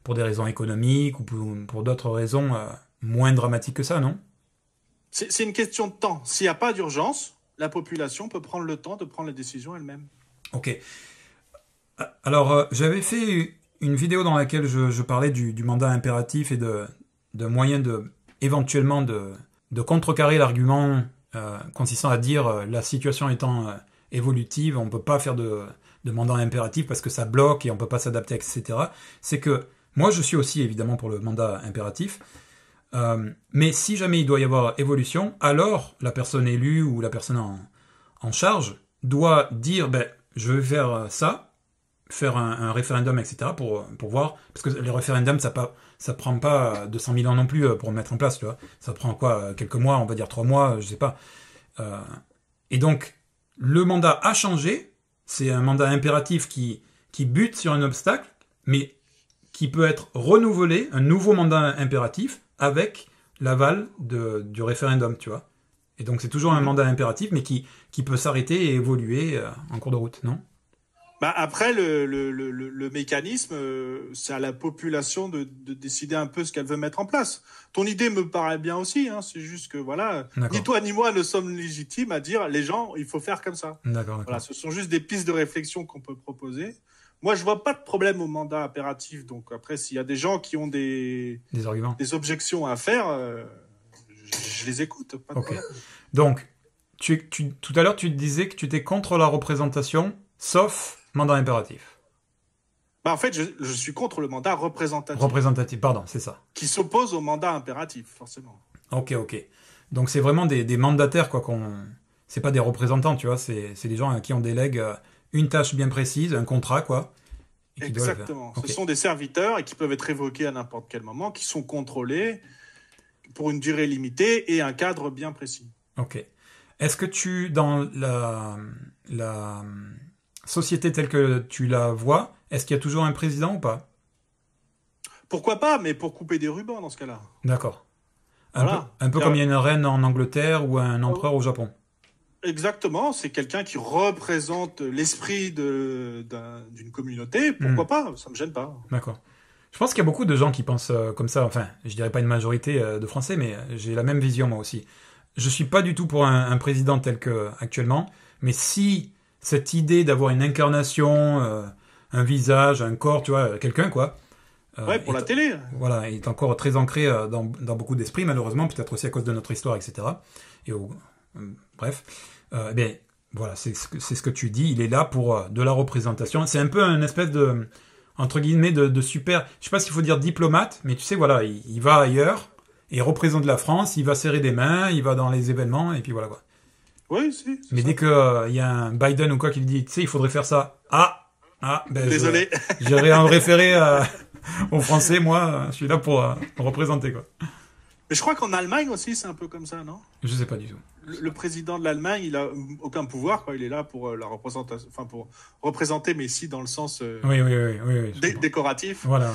pour des raisons économiques ou pour d'autres raisons moins dramatiques que ça, non c'est une question de temps. S'il n'y a pas d'urgence, la population peut prendre le temps de prendre la décision elle-même. Ok. Alors, euh, j'avais fait une vidéo dans laquelle je, parlais du, mandat impératif et de, moyens de, éventuellement de, contrecarrer l'argument euh, consistant à dire euh, la situation étant évolutive, on ne peut pas faire de, de, mandat impératif parce que ça bloque et on ne peut pas s'adapter, etc. C'est que moi, je suis aussi évidemment pour le mandat impératif. Euh, mais si jamais il doit y avoir évolution, alors la personne élue ou la personne en, en charge doit dire ben, je vais faire euh, ça, faire un, référendum, etc. Pour, pour, voir, parce que les référendums, ça, pas, ça prend pas 200 euh, 000 ans non plus pour mettre en place, tu vois. Ça prend quoi Quelques mois, on va dire trois mois, je sais pas. et donc, le mandat a changé, c'est un mandat impératif qui, qui bute sur un obstacle, mais qui peut être renouvelé, un nouveau mandat impératif, avec l'aval du référendum, tu vois. Et donc c'est toujours un mhm. mandat impératif, mais qui, peut s'arrêter et évoluer euh, en cours de route, non bah après, le, mécanisme, euh, c'est à la population de, décider un peu ce qu'elle veut mettre en place. Ton idée me paraît bien aussi, hein. c'est juste que voilà, ni toi ni moi ne sommes légitimes à dire les gens, il faut faire comme ça. Voilà, ce sont juste des pistes de réflexion qu'on peut proposer. Moi, je vois pas de problème au mandat impératif. Donc après, s'il y a des gens qui ont des, des arguments, des objections à faire, euh, je, les écoute. Pas Donc, tu, tout à l'heure, tu disais que tu étais contre la représentation, sauf mandat impératif. Bah, en fait, je, suis contre le mandat représentatif. Représentatif, pardon, c'est ça. Qui s'oppose au mandat impératif, forcément. Ok, ok. Donc c'est vraiment des, mandataires, quoi. Qu'on... C'est pas des représentants, tu vois. C'est, c'est des gens à qui on délègue. Euh, une tâche bien précise, un contrat, quoi. Exactement. Ce sont des serviteurs et qui peuvent être évoqués à n'importe quel moment, qui sont contrôlés pour une durée limitée et un cadre bien précis. Ok. Est-ce que tu, dans la, société telle que tu la vois, est-ce qu'il y a toujours un président ou pas Pourquoi pas, mais pour couper des rubans dans ce cas-là. D'accord. un peu, comme il y a une reine en Angleterre ou un oh. empereur au Japon. Exactement, c'est quelqu'un qui représente l'esprit d'une communauté, pourquoi hmm. pas, ça me gêne pas. D'accord. Je pense qu'il y a beaucoup de gens qui pensent euh, comme ça, enfin, je dirais pas une majorité euh, de Français, mais euh, j'ai la même vision moi aussi. Je suis pas du tout pour un, président tel que actuellement, mais si cette idée d'avoir une incarnation, un visage, un corps, tu vois, quelqu'un quoi. ouais, pour la télé. Voilà, est encore très ancré dans, dans beaucoup d'esprits, malheureusement, peut-être aussi à cause de notre histoire, etc. Et au, bref, euh, eh voilà, c'est ce, que, ce que tu dis, il est là pour euh, de la représentation. C'est un peu un espèce de, entre guillemets, de, super, je sais pas s'il faut dire diplomate, mais tu sais, voilà, il, va ailleurs, et il représente la France, il va serrer des mains, il va dans les événements, et puis voilà quoi. Oui, si. Mais dès qu'il euh, y a un Biden ou quoi qui dit, tu sais, il faudrait faire ça. Ah, ah, ben, Désolé. J'irai en référer aux Français, moi, je suis là pour représenter quoi. Mais je crois qu'en Allemagne aussi, c'est un peu comme ça, non Je ne sais pas du tout. Le, président de l'Allemagne, il a aucun pouvoir, Il est là pour euh, la représentation, enfin pour représenter, mais si dans le sens euh, oui, oui, oui, décoratif. Voilà.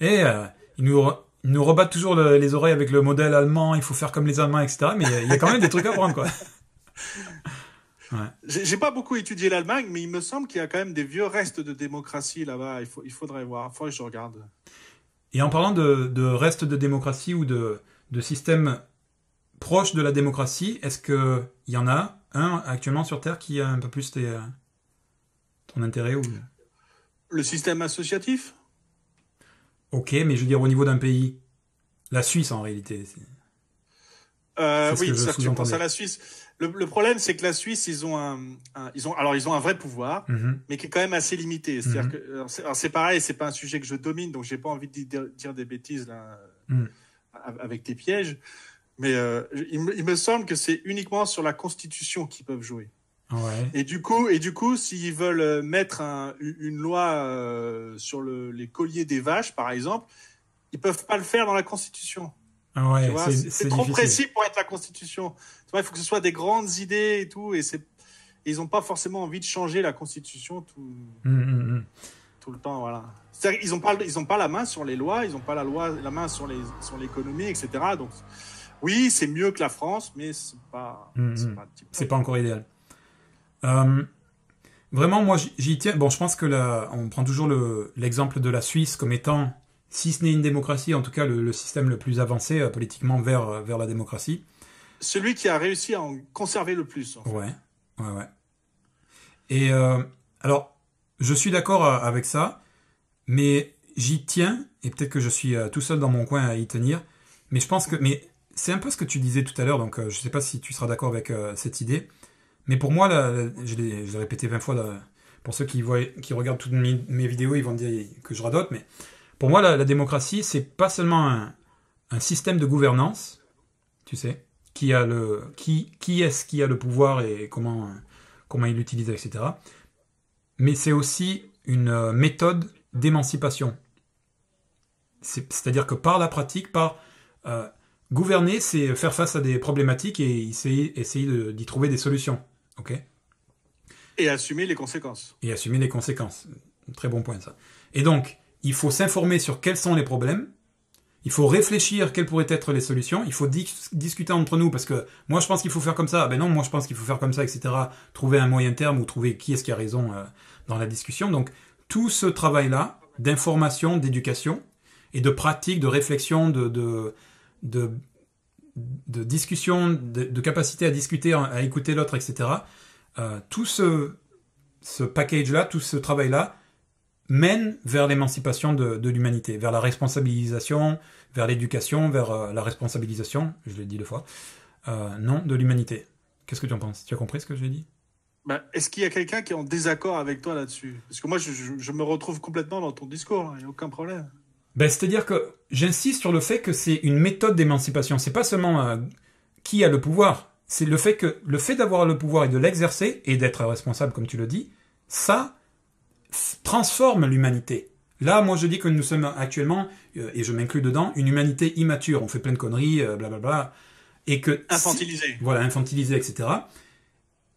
Et euh, il nous nous rebattent toujours les oreilles avec le modèle allemand, il faut faire comme les Allemands, etc. Mais il y, a quand même des trucs à prendre, quoi. Ouais. J'ai pas beaucoup étudié l'Allemagne, mais il me semble qu'il y a quand même des vieux restes de démocratie là-bas. Il, il faudrait voir, il faut que je regarde. Et en parlant de, de reste de démocratie ou de, de système proche de la démocratie, est-ce qu'il y en a un actuellement sur Terre qui a un peu plus tes, ton intérêt Le système associatif Ok, mais je veux dire au niveau d'un pays. La Suisse en réalité. Euh, oui, ça, tu penses à la Suisse. Le, problème, c'est que la Suisse, ils ont un, ils ont, alors ils ont un vrai pouvoir, mhm. mais qui est quand même assez limité. C'est-à-dire n'est mhm. que, pareil, c'est pas un sujet que je domine, donc j'ai pas envie de dire, des bêtises là, mhm. avec des pièges. Mais euh, il, me, semble que c'est uniquement sur la Constitution qu'ils peuvent jouer. Et du coup, et du coup, s'ils veulent euh, mettre une loi euh, sur les colliers des vaches, par exemple, ils peuvent pas le faire dans la Constitution. Ah c'est trop précis pour être la Constitution. il faut que ce soit des grandes idées et tout, et, c'est, ils n'ont pas forcément envie de changer la Constitution tout, hum, hum, hum. tout le temps. Voilà. Ils n'ont pas, ils ont pas la main sur les lois, ils n'ont pas la, loi, la main sur l'économie, sur etc. Donc, oui, c'est mieux que la France, mais c'est pas, c'est pas, pas, encore idéal. vraiment, moi, j'y tiens. Bon, je pense que la, on prend toujours l'exemple de la Suisse comme étant si ce n'est une démocratie, en tout cas le, système le plus avancé euh, politiquement vers, euh, vers la démocratie. Celui qui a réussi à en conserver le plus. Ouais, ouais, ouais. Et euh, alors, je suis d'accord avec ça, mais j'y tiens, et peut-être que je suis tout seul dans mon coin à y tenir, mais je pense que. Mais c'est un peu ce que tu disais tout à l'heure, donc je ne sais pas si tu seras d'accord avec cette idée, mais pour moi, je l'ai répété 20 fois, pour ceux qui, voient, qui regardent toutes mes, vidéos, ils vont dire que je radote, mais pour moi, la, démocratie, c'est pas seulement un, système de gouvernance, tu sais, qui a le, qui, qui est-ce qui a le pouvoir et comment, comment il l'utilise, etc. Mais c'est aussi une euh, méthode d'émancipation. C'est-à-dire que par la pratique, par euh, gouverner, c'est faire face à des problématiques et essayer, essayer d'y trouver des solutions. ok et assumer les conséquences. Et assumer les conséquences. Très bon point ça. Et donc, il faut s'informer sur quels sont les problèmes, il faut réfléchir quelles pourraient être les solutions, il faut discuter entre nous parce que moi je pense qu'il faut faire comme ça, ah ben non, moi je pense qu'il faut faire comme ça, etc. Trouver un moyen terme ou trouver qui est-ce qui a raison euh, dans la discussion. Donc tout ce travail-là d'information, d'éducation et de pratique, de réflexion, de, discussion, de, capacité à discuter, à écouter l'autre, etc. Euh, tout ce package-là, tout ce travail-là, mène vers l'émancipation de, l'humanité, vers la responsabilisation, vers l'éducation, vers euh, la responsabilisation, je l'ai dit deux fois, euh, non, de l'humanité. Qu'est-ce que tu en penses Tu as compris ce que j'ai dit ben, Est-ce qu'il y a quelqu'un qui est en désaccord avec toi là-dessus Parce que moi, je, me retrouve complètement dans ton discours, il n'y a aucun problème. Ben, c'est-à-dire que j'insiste sur le fait que c'est une méthode d'émancipation. C'est pas seulement euh, qui a le pouvoir, c'est le fait que le fait d'avoir le pouvoir et de l'exercer et d'être responsable, comme tu le dis, ça, transforme l'humanité. Là, moi, je dis que nous sommes actuellement, euh, et je m'inclus dedans, une humanité immature. On fait plein de conneries, blablabla. Euh, et que infantilisé. voilà, infantilisé, etc.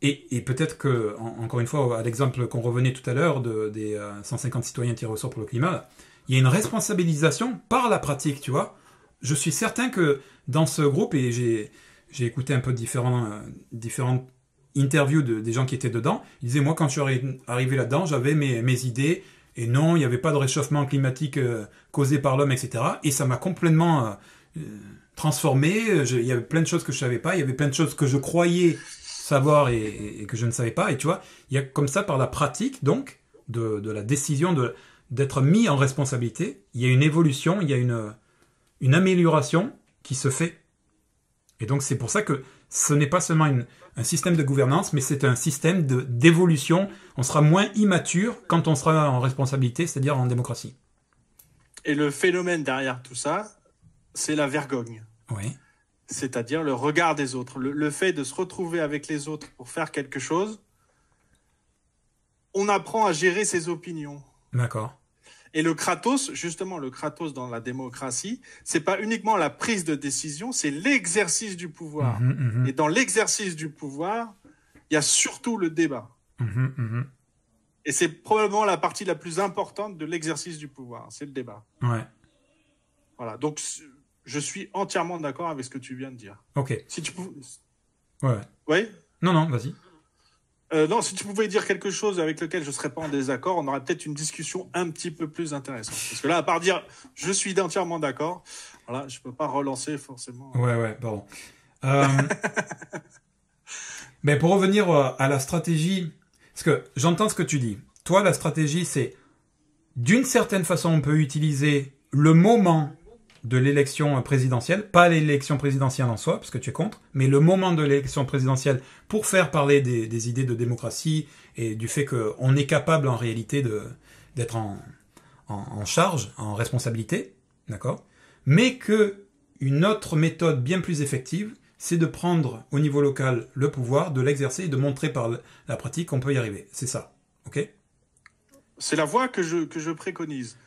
Et, peut-être que, encore une fois, à l'exemple qu'on revenait tout à l'heure de, des 150 euh, citoyens tirés au sort pour le climat, il y a une responsabilisation par la pratique, tu vois. Je suis certain que dans ce groupe, et j'ai écouté un peu différents, différentes interview de, des gens qui étaient dedans, ils disaient, moi, quand je suis arrivé là-dedans, j'avais mes, mes, idées, et non, il n'y avait pas de réchauffement climatique euh, causé par l'homme, etc. Et ça m'a complètement euh, euh, transformé, il y avait plein de choses que je savais pas, il y avait plein de choses que je croyais savoir et, que je ne savais pas, et tu vois, il y a comme ça, par la pratique, donc, de, de la décision de d'être mis en responsabilité, il y a une évolution, il y a une, une amélioration qui se fait. Et donc c'est pour ça que ce n'est pas seulement une, un système de gouvernance, mais c'est un système de d'évolution. On sera moins immature quand on sera en responsabilité, c'est-à-dire en démocratie. Et le phénomène derrière tout ça, c'est la vergogne. Oui. C'est-à-dire le regard des autres, le, le, fait de se retrouver avec les autres pour faire quelque chose. On apprend à gérer ses opinions. D'accord. Et le Kratos, justement, le Kratos dans la démocratie, c'est pas uniquement la prise de décision, c'est l'exercice du pouvoir. Mmh, mmh, mmh. Et dans l'exercice du pouvoir, il y a surtout le débat. Et c'est probablement la partie la plus importante de l'exercice du pouvoir, c'est le débat. Ouais. Voilà. Donc, je suis entièrement d'accord avec ce que tu viens de dire. Ok. Si tu Ouais. Oui. Non, non, vas-y. Euh, non, si tu pouvais dire quelque chose avec lequel je ne serais pas en désaccord, on aurait peut-être une discussion un petit peu plus intéressante. Parce que là, à part dire je suis entièrement d'accord, voilà, je ne peux pas relancer forcément. Ouais, ouais, pardon. Euh, mais pour revenir euh, à la stratégie, parce que j'entends ce que tu dis. Toi, la stratégie, c'est d'une certaine façon, on peut utiliser le moment de l'élection présidentielle, pas l'élection présidentielle en soi, parce que tu es contre, mais le moment de l'élection présidentielle pour faire parler des, idées de démocratie et du fait qu'on est capable en réalité d'être en, charge, en responsabilité, d'accord Mais que une autre méthode bien plus effective, c'est de prendre au niveau local le pouvoir, de l'exercer et de montrer par la pratique qu'on peut y arriver. C'est ça, ok C'est la voie que que je préconise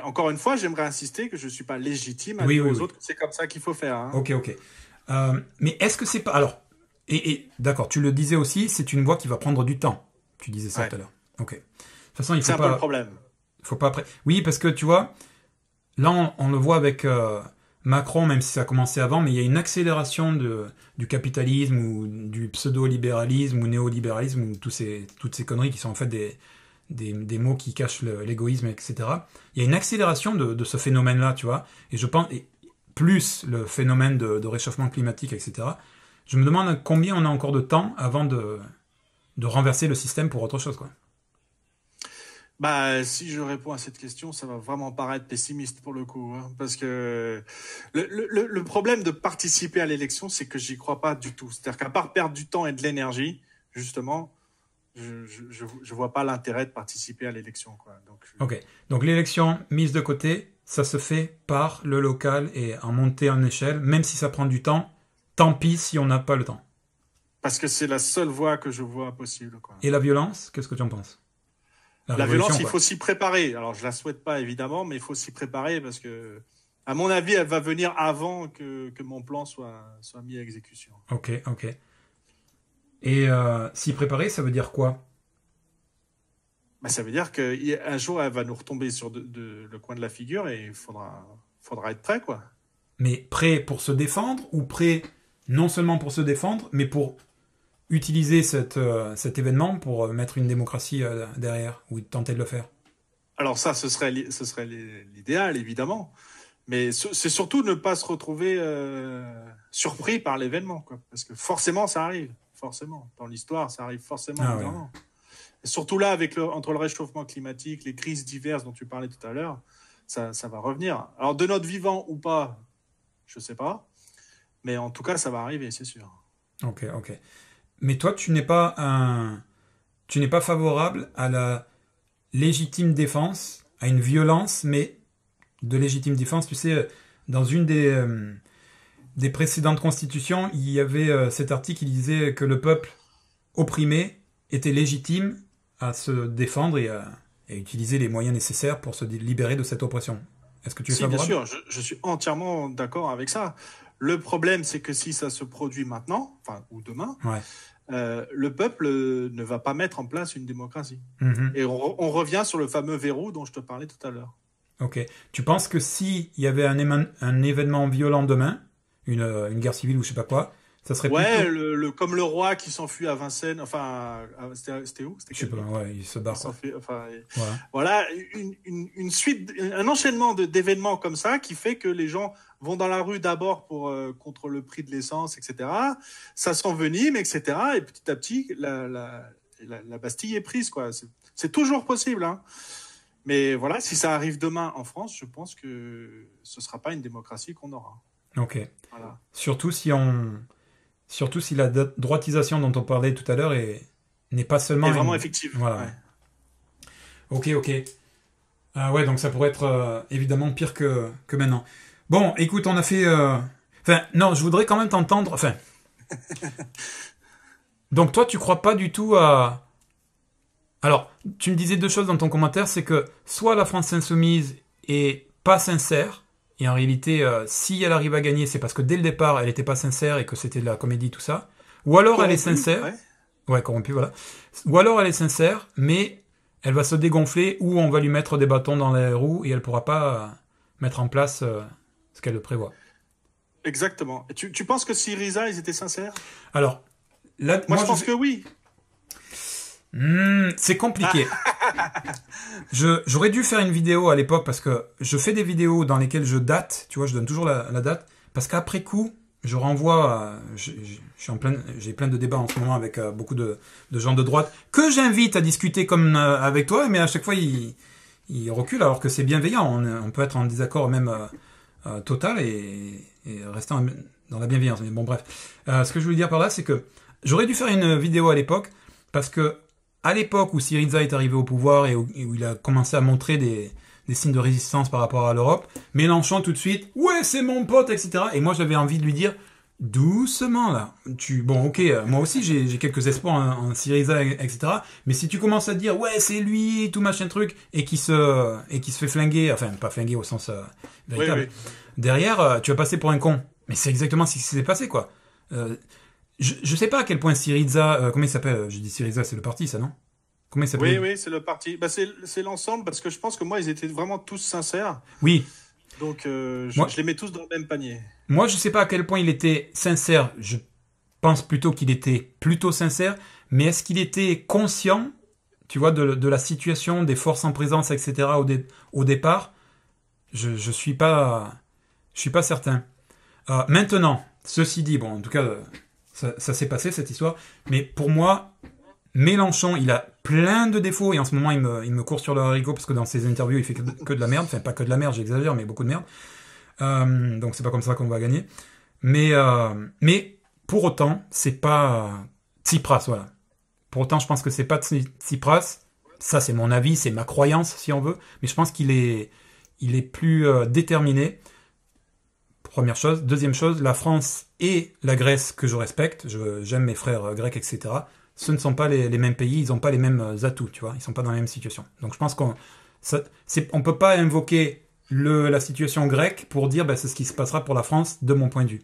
encore une fois, j'aimerais insister que je ne suis pas légitime à oui, aux autres que c'est comme ça qu'il faut faire. Hein. Ok, ok. Euh, mais est-ce que c'est pas. Alors, et, d'accord, tu le disais aussi, c'est une voie qui va prendre du temps. Tu disais ça tout à l'heure. Ok. De toute façon, il faut pas. C'est un peu le problème. Faut pas après. Oui, parce que tu vois, là, on, le voit avec euh, Macron, même si ça a commencé avant, mais il y a une accélération de, du capitalisme ou du pseudo-libéralisme ou néolibéralisme ou tous toutes ces conneries qui sont en fait des, des, mots qui cachent l'égoïsme, etc. Il y a une accélération de, ce phénomène-là, tu vois. Et je pense, plus le phénomène de, réchauffement climatique, etc. Je me demande combien on a encore de temps avant de, renverser le système pour autre chose, quoi. Bah, si je réponds à cette question, ça va vraiment paraître pessimiste pour le coup, hein. parce que le, problème de participer à l'élection, c'est que j'y crois pas du tout. C'est-à-dire qu'à part perdre du temps et de l'énergie, justement, je ne vois pas l'intérêt de participer à l'élection. Donc, Ok, donc l'élection mise de côté, ça se fait par le local et en montée en échelle, même si ça prend du temps, tant pis si on n'a pas le temps. Parce que c'est la seule voie que je vois possible. Et la violence, qu'est-ce que tu en penses La, violence, il faut s'y préparer. Alors je la souhaite pas évidemment, mais il faut s'y préparer parce que, à mon avis, elle va venir avant que, que mon plan soit, soit mis à exécution. Ok, ok. Et euh, s'y préparer, ça veut dire quoi bah, Ça veut dire qu'un jour, elle va nous retomber sur le coin de la figure et il faudra, être prêt, quoi. Mais prêt pour se défendre ou prêt non seulement pour se défendre, mais pour utiliser euh, cet événement pour euh, mettre une démocratie derrière ou tenter de le faire Alors ça, ce serait, l'idéal, évidemment. Mais c'est surtout ne pas se retrouver surpris par l'événement, quoi, parce que forcément, ça arrive forcément. Dans l'histoire, ça arrive forcément. Ah surtout là, avec le, entre le réchauffement climatique, les crises diverses dont tu parlais tout à l'heure, ça, ça, va revenir. Alors, de notre vivant ou pas, je sais pas. Mais en tout cas, ça va arriver, c'est sûr. Ok, ok. Mais toi, tu n'es pas un... Tu n'es pas favorable à la légitime défense, à une violence, mais de légitime défense, tu sais, euh, dans une des... Euh, des précédentes constitutions, il y avait euh, cet article qui disait que le peuple opprimé était légitime à se défendre et à, utiliser les moyens nécessaires pour se libérer de cette oppression. Est-ce que tu es si, Bien sûr, je, suis entièrement d'accord avec ça. Le problème, c'est que si ça se produit maintenant, enfin ou demain, euh, le peuple ne va pas mettre en place une démocratie. Mm-hmm. Et on, revient sur le fameux verrou dont je te parlais tout à l'heure. Ok. Tu penses que s'il y avait un événement violent demain, une, euh, une guerre civile ou je sais pas quoi. Ça serait ouais, plutôt... le, le, comme le roi qui s'enfuit à Vincennes, enfin, c'était où Je sais pas, ouais, il se barre. voilà, une, une, suite, un enchaînement d'événements comme ça qui fait que les gens vont dans la rue d'abord pour euh, contre le prix de l'essence, etc. Ça s'envenime, etc. Et petit à petit, la, la, la, Bastille est prise, quoi. C'est toujours possible, hein. Mais voilà, si ça arrive demain en France, je pense que ce sera pas une démocratie qu'on aura. Ok. Surtout si on, surtout si la droitisation dont on parlait tout à l'heure n'est pas seulement est vraiment effective. Voilà. Ok, ok. Ah ouais, donc ça pourrait être euh, évidemment pire que, que maintenant. Bon, écoute, on a fait. Euh, enfin, non, je voudrais quand même t'entendre. Enfin. donc toi, tu crois pas du tout à. Alors, tu me disais deux choses dans ton commentaire, c'est que soit la France insoumise est pas sincère, et en réalité, euh, si elle arrive à gagner, c'est parce que dès le départ, elle n'était pas sincère et que c'était de la comédie, tout ça. Ou alors elle est sincère. Ouais. corrompu, voilà. Ou alors elle est sincère, mais elle va se dégonfler ou on va lui mettre des bâtons dans les roues et elle pourra pas euh, mettre en place euh, ce qu'elle prévoit. Exactement. Et tu, penses que Syriza, ils étaient sincères Alors, là, moi, je pense que oui. Hmm, c'est compliqué. j'aurais dû faire une vidéo à l'époque parce que je fais des vidéos dans lesquelles je date, tu vois, je donne toujours la, date, parce qu'après coup, je renvoie, euh, j'ai plein, de débats en ce moment avec euh, beaucoup de, gens de droite que j'invite à discuter comme euh, avec toi, mais à chaque fois ils, reculent alors que c'est bienveillant. On, peut être en désaccord même total et, rester dans la bienveillance. Mais bon, bref, ce que je voulais dire par là, c'est que j'aurais dû faire une vidéo à l'époque parce que à l'époque où Syriza est arrivé au pouvoir et où, il a commencé à montrer des, signes de résistance par rapport à l'Europe, Mélenchon tout de suite, ouais, c'est mon pote, etc. Et moi, j'avais envie de lui dire, doucement là, tu, bon, ok, euh, moi aussi j'ai quelques espoirs en, Syriza, etc. Mais si tu commences à dire, ouais, c'est lui, tout machin truc, et qui se, et qui se fait flinguer, enfin, pas flinguer au sens euh, véritable, derrière, euh, tu vas passer pour un con. Mais c'est exactement ce qui s'est passé, quoi. Je, ne sais pas à quel point Syriza, euh, comment il s'appelle Je dis Syriza, c'est le parti, ça, non Comment il s'appelle Oui, oui, c'est le parti. Bah, c'est l'ensemble, parce que je pense que moi, ils étaient vraiment tous sincères. Oui. Donc, euh, je, je, les mets tous dans le même panier. Moi, je sais pas à quel point il était sincère. Je pense plutôt qu'il était plutôt sincère. Mais est-ce qu'il était conscient, tu vois, de, la situation, des forces en présence, etc. au, au départ Je, je suis pas, je suis pas certain. Euh, maintenant, ceci dit, bon, en tout cas, ça, s'est passé cette histoire. Mais pour moi, Mélenchon, il a plein de défauts et en ce moment il me, court sur le haricot parce que dans ses interviews il fait que de, la merde, enfin pas que de la merde, j'exagère, mais beaucoup de merde. Euh, donc c'est pas comme ça qu'on va gagner. Mais, euh, mais pour autant, c'est pas Tsipras, voilà. Pour autant, je pense que c'est pas Tsipras. Ça, c'est mon avis, c'est ma croyance si on veut. Mais je pense qu'il est, il est plus euh, déterminé. Première chose. Deuxième chose, la France et la Grèce que je respecte, j'aime mes frères euh, grecs, etc., ce ne sont pas les, mêmes pays, ils n'ont pas les mêmes euh, atouts, tu vois, ils ne sont pas dans la même situation. Donc je pense qu'on ne peut pas invoquer la situation grecque pour dire bah, c'est ce qui se passera pour la France de mon point de vue.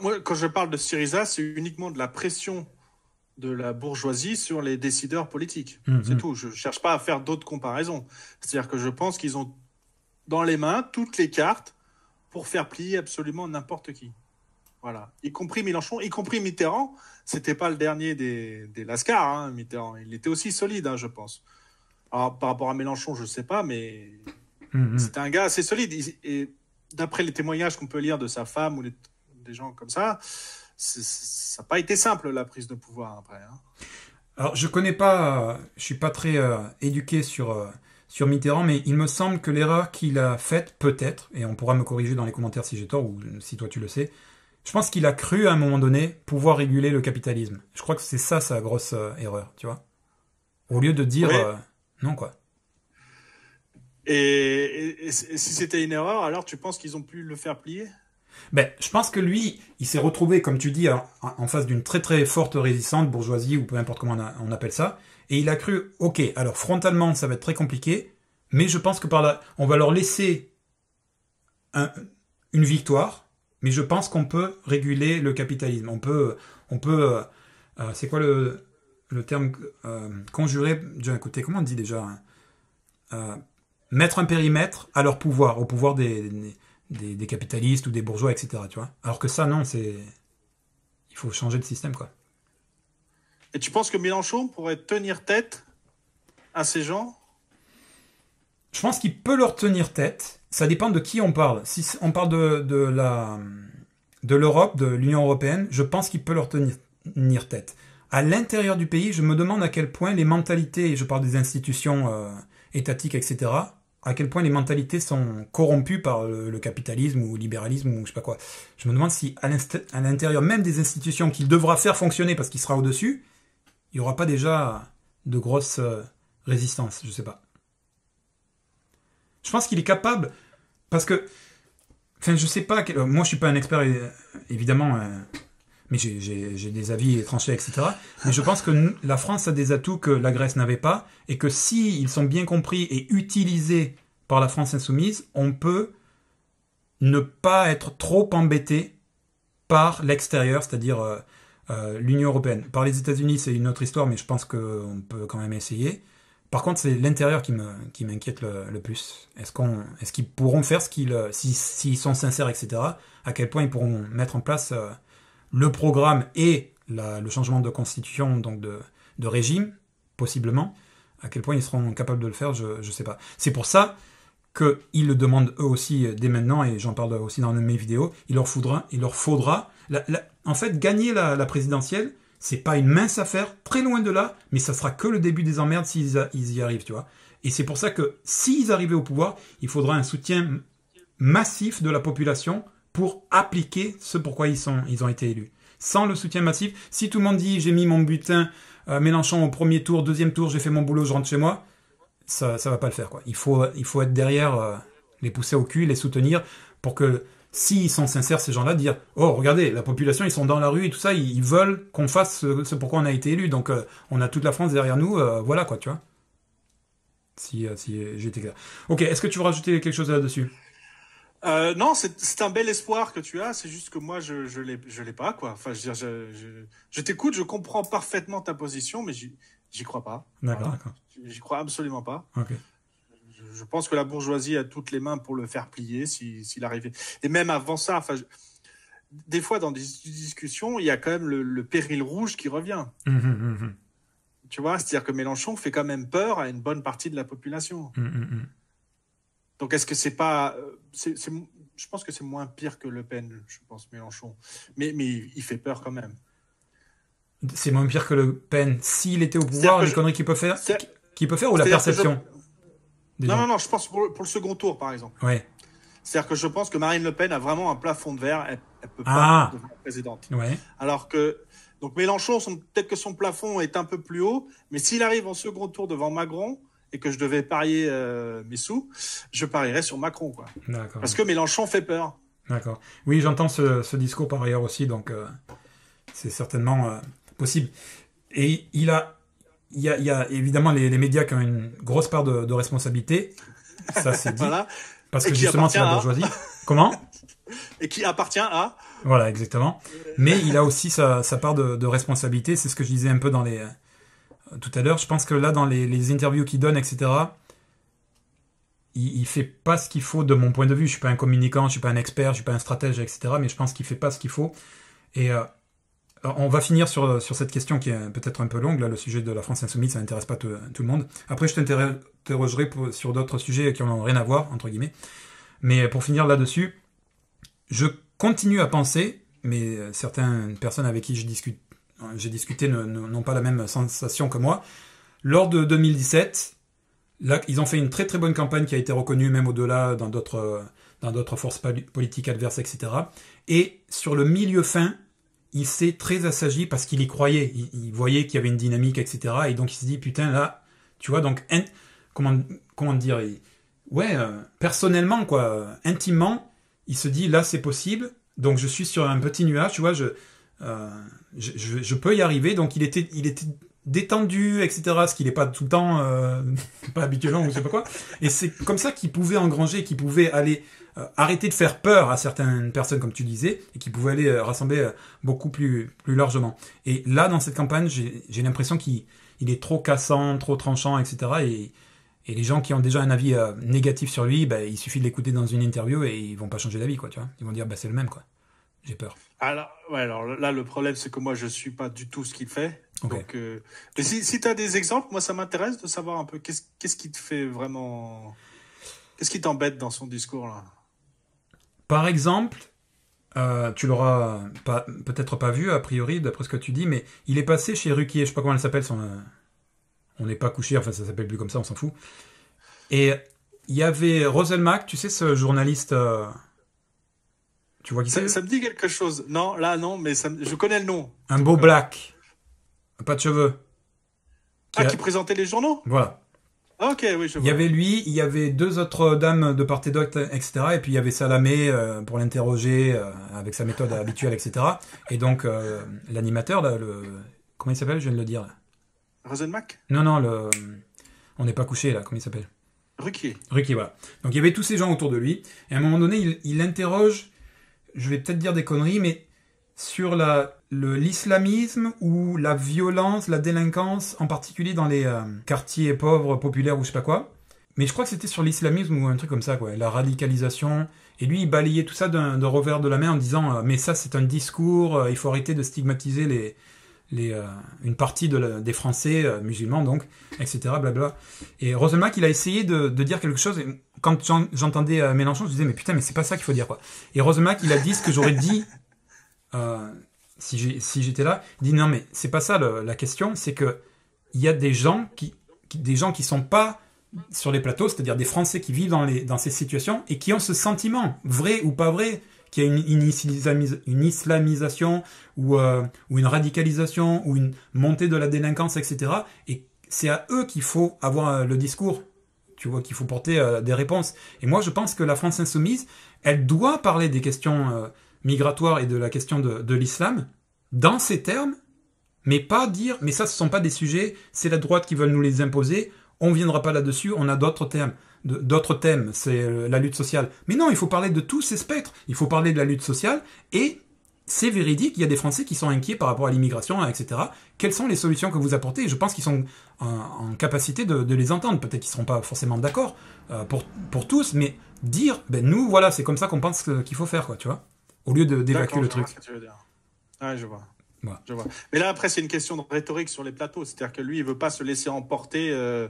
moi, quand je parle de Syriza, c'est uniquement de la pression de la bourgeoisie sur les décideurs politiques. Hum, hum. C'est tout. Je ne cherche pas à faire d'autres comparaisons. C'est-à-dire que je pense qu'ils ont dans les mains toutes les cartes pour faire plier absolument n'importe qui. Voilà, y compris Mélenchon, y compris Mitterrand. C'était pas le dernier des, des Lascars, hein, Mitterrand. Il était aussi solide, hein, je pense. Alors, par rapport à Mélenchon, je sais pas, mais mm-hmm. c'était un gars assez solide. Et d'après les témoignages qu'on peut lire de sa femme ou des gens comme ça, ça n'a pas été simple la prise de pouvoir après. Hein. Alors je connais pas, euh, je suis pas très euh, éduqué sur euh, sur Mitterrand, mais il me semble que l'erreur qu'il a faite, peut-être, et on pourra me corriger dans les commentaires si j'ai tort ou si toi tu le sais, je pense qu'il a cru à un moment donné pouvoir réguler le capitalisme. Je crois que c'est ça sa grosse euh, erreur, tu vois. Au lieu de dire euh, non, quoi. Et, si c'était une erreur, alors tu penses qu'ils ont pu le faire plier ben, je pense que lui, il s'est retrouvé, comme tu dis, en, face d'une très très forte résistante, bourgeoisie ou peu importe comment on appelle ça. Et il a cru, ok, alors frontalement, ça va être très compliqué, mais je pense que par là, on va leur laisser une victoire, mais je pense qu'on peut réguler le capitalisme. On peut, on peut, euh, euh, c'est quoi le, le terme euh, conjurer conjuré d'un côté Comment on dit déjà hein, Mettre un périmètre à leur pouvoir, au pouvoir des, des, des, capitalistes ou des bourgeois, etc. Tu vois Alors que ça, non, c'est, il faut changer de système, quoi. Et tu penses que Mélenchon pourrait tenir tête à ces gens Je pense qu'il peut leur tenir tête. Ça dépend de qui on parle. Si on parle de, la de l'Europe, de l'Union européenne, je pense qu'il peut leur tenir, tête. À l'intérieur du pays, je me demande à quel point les mentalités, je parle des institutions euh, étatiques, etc., à quel point les mentalités sont corrompues par le, capitalisme ou le libéralisme ou je sais pas quoi. Je me demande si à l'intérieur même des institutions qu'il devra faire fonctionner parce qu'il sera au-dessus, il n'y aura pas déjà de grosses euh, résistances, je ne sais pas. Je pense qu'il est capable, parce que, enfin, je sais pas, euh, moi je ne suis pas un expert, euh, évidemment, mais j'ai des avis tranchés, etc. Mais je pense que la France a des atouts que la Grèce n'avait pas, et que si ils sont bien compris et utilisés par la France insoumise, on peut ne pas être trop embêté par l'extérieur, c'est-à-dire euh, L'Union européenne. Par les États-Unis, c'est une autre histoire, mais je pense qu'on peut quand même essayer. Par contre, c'est l'intérieur qui m'inquiète qui le, le, plus. Est-ce qu'on, est-ce qu'ils pourront faire ce qu'ils, s'ils sont sincères, etc. À quel point ils pourront mettre en place euh, le programme et le changement de constitution, donc de, de, régime, possiblement. À quel point ils seront capables de le faire, je ne sais pas. C'est pour ça qu'ils le demandent eux aussi euh, dès maintenant, et j'en parle aussi dans mes vidéos, il leur faudra, il leur faudra la, en fait, gagner la, présidentielle, présidentielle, c'est pas une mince affaire, très loin de là, mais ça sera que le début des emmerdes s'ils y arrivent, tu vois. Et c'est pour ça que s'ils arrivaient au pouvoir, il faudra un soutien massif de la population pour appliquer ce pourquoi ils, sont, ils ont été élus. Sans le soutien massif, si tout le monde dit j'ai mis mon butin euh, Mélenchon au premier tour, deuxième tour, j'ai fait mon boulot, je rentre chez moi, ça ne va pas le faire. Quoi. Il, faut, être derrière, euh, les pousser au cul, les soutenir pour que s'ils sont sincères, ces gens-là, dire Oh, regardez, la population, ils sont dans la rue et tout ça, ils veulent qu'on fasse ce, pourquoi on a été élu. Donc, euh, on a toute la France derrière nous, euh, voilà quoi, tu vois. Si, euh, si j'étais clair. Ok, est-ce que tu veux rajouter quelque chose là-dessus non, c'est un bel espoir que tu as, c'est juste que moi, je je l'ai pas, quoi. Enfin, je, je, je, t'écoute, je comprends parfaitement ta position, mais j'y crois pas. D'accord, J'y crois absolument pas. Ok je pense que la bourgeoisie a toutes les mains pour le faire plier s'il arrivait. Et même avant ça, enfin, des fois dans des discussions, il y a quand même le, péril rouge qui revient. Hum, hum, hum, tu vois, c'est-à-dire que Mélenchon fait quand même peur à une bonne partie de la population. Donc est-ce que c'est pas, euh, je pense que c'est moins pire que Le Pen, je pense Mélenchon, mais mais il fait peur quand même. C'est moins pire que Le Pen s'il était au pouvoir, les je... conneries qu'il peut faire, qu'il peut faire ou la perception. Non, non, non, je pense pour, le second tour, par exemple. Ouais. C'est-à-dire que je pense que Marine Le Pen a vraiment un plafond de verre. Elle, elle peut pas ah. devenir présidente. Alors que donc Mélenchon, peut-être que son plafond est un peu plus haut, mais s'il arrive en second tour devant Macron et que je devais parier euh, mes sous, je parierais sur Macron, quoi. Parce que Mélenchon fait peur. D'accord. Oui, j'entends ce, discours par ailleurs aussi, donc euh, c'est certainement euh, possible. Et il a il y a, évidemment les, médias qui ont une grosse part de, responsabilité. Ça, c'est dit. Parce que justement, c'est la bourgeoisie. Comment Et qui appartient à Voilà, exactement. Mais il a aussi sa, part de, responsabilité. C'est ce que je disais un peu dans les euh, tout à l'heure. Je pense que là, dans les, interviews qu'il donne, etc., il, il fait pas ce qu'il faut de mon point de vue. Je suis pas un communicant, je suis pas un expert, je suis pas un stratège, etc. Mais je pense qu'il fait pas ce qu'il faut. Et euh, euh, on va finir euh, sur, cette question qui est peut-être un peu longue. Là, le sujet de la France insoumise, ça n'intéresse pas euh, tout, le monde. Après, je t'interrogerai sur d'autres sujets qui n'ont rien à voir, entre guillemets. Mais pour finir là-dessus, je continue à penser, mais certaines personnes avec qui je discute, j'ai discuté n'ont pas la même sensation que moi. Lors de 2017, là, ils ont fait une très très bonne campagne qui a été reconnue même au-delà dans d'autres forces politiques adverses, etc. Et sur le milieu fin, il s'est très assagi parce qu'il y croyait. Il, voyait qu'il y avait une dynamique, etc. Et donc il se dit, putain, là, tu vois, donc, comment, comment dire Ouais, euh, personnellement, quoi, euh, intimement, il se dit, là, c'est possible. Donc je suis sur un petit nuage, tu vois, je, euh, je, peux y arriver. Donc il était, il était détendu, etc. Ce qu'il n'est pas tout le temps, euh, pas habituellement ou je sais pas quoi. Et c'est comme ça qu'il pouvait engranger, qu'il pouvait aller euh, arrêter de faire peur à certaines personnes, comme tu disais, et qu'il pouvait aller euh, rassembler beaucoup plus plus largement. Et là, dans cette campagne, j'ai l'impression qu'il il est trop cassant, trop tranchant, etc. Et, et les gens qui ont déjà un avis négatif sur lui, bah, il suffit de l'écouter dans une interview et ils vont pas changer d'avis, quoi. Tu vois, ils vont dire bah c'est le même, quoi. J'ai peur. Alors, alors là, le problème, c'est que moi, je ne suis pas du tout ce qu'il fait. Donc, euh, si, tu as des exemples, moi, ça m'intéresse de savoir un peu qu'est-ce, qu'est-ce qui te fait vraiment. Qu'est-ce qui t'embête dans son discours, là Par exemple, euh, tu l'auras pas, peut-être pas vu, a priori, d'après ce que tu dis, mais il est passé chez Ruquier, je sais pas comment elle s'appelle, son, euh, on n'est pas couché, enfin, ça s'appelle plus comme ça, on s'en fout. Et il y avait Roselmack, tu sais, ce journaliste euh, tu vois qui ça, me dit quelque chose. Non, là, non, mais je connais le nom. Un beau black. Pas de cheveux. ah, qui présentait les journaux Voilà. Ah, ok, oui, je vois. Il y avait lui, il y avait deux autres dames de part et d'autre, etc. Et puis il y avait Salamé euh, pour l'interroger euh, avec sa méthode habituelle, etc. Et donc, euh, l'animateur, là, le... comment il s'appelle Je viens de le dire. Rosenmack Non, non, le... on n'est pas couché, là, comment il s'appelle Ruquier. Ruquier, voilà. Donc il y avait tous ces gens autour de lui. Et à un moment donné, il, l'interroge je vais peut-être dire des conneries, mais sur l'islamisme ou la violence, la délinquance, en particulier dans les euh, quartiers pauvres, populaires ou je sais pas quoi. Mais je crois que c'était sur l'islamisme ou un truc comme ça, quoi, la radicalisation. Et lui, il balayait tout ça d'un revers de la main en disant euh, Mais ça, c'est un discours, euh, il faut arrêter de stigmatiser les, les, une partie des Français musulmans, donc, etc. Et Rosenbach, il a essayé de, dire quelque chose, quand j'entendais euh, Mélenchon, je disais, mais putain, mais c'est pas ça qu'il faut dire, quoi. Et Rosemack, il a dit ce que j'aurais dit, euh, si j'étais là, il dit, non, mais c'est pas ça la question, c'est que il y a des gens qui, des gens qui sont pas sur les plateaux, c'est-à-dire des Français qui vivent dans, ces situations et qui ont ce sentiment, vrai ou pas vrai, qu'il y a une, islamisation ou, euh, ou une radicalisation ou une montée de la délinquance, etc. Et c'est à eux qu'il faut avoir le discours tu vois, qu'il faut porter euh, des réponses. Et moi, je pense que la France insoumise, elle doit parler des questions euh, migratoires et de la question de, de l'islam dans ces termes, mais pas dire, mais ça, ce sont pas des sujets, c'est la droite qui veut nous les imposer, on ne viendra pas là-dessus, on a d'autres thèmes. D'autres thèmes, c'est euh, la lutte sociale. Mais non, il faut parler de tous ces spectres. Il faut parler de la lutte sociale et c'est véridique, il y a des Français qui sont inquiets par rapport à l'immigration, etc. Quelles sont les solutions que vous apportez Je pense qu'ils sont en, capacité de, les entendre. Peut-être qu'ils ne seront pas forcément d'accord euh, pour, pour tous, mais dire, ben nous, voilà, c'est comme ça qu'on pense euh, qu'il faut faire, quoi, tu vois Au lieu d'évacuer le truc. Je ah, je vois. je vois. Mais là, après, c'est une question de rhétorique sur les plateaux. C'est-à-dire que lui, il ne veut pas se laisser emporter. Euh,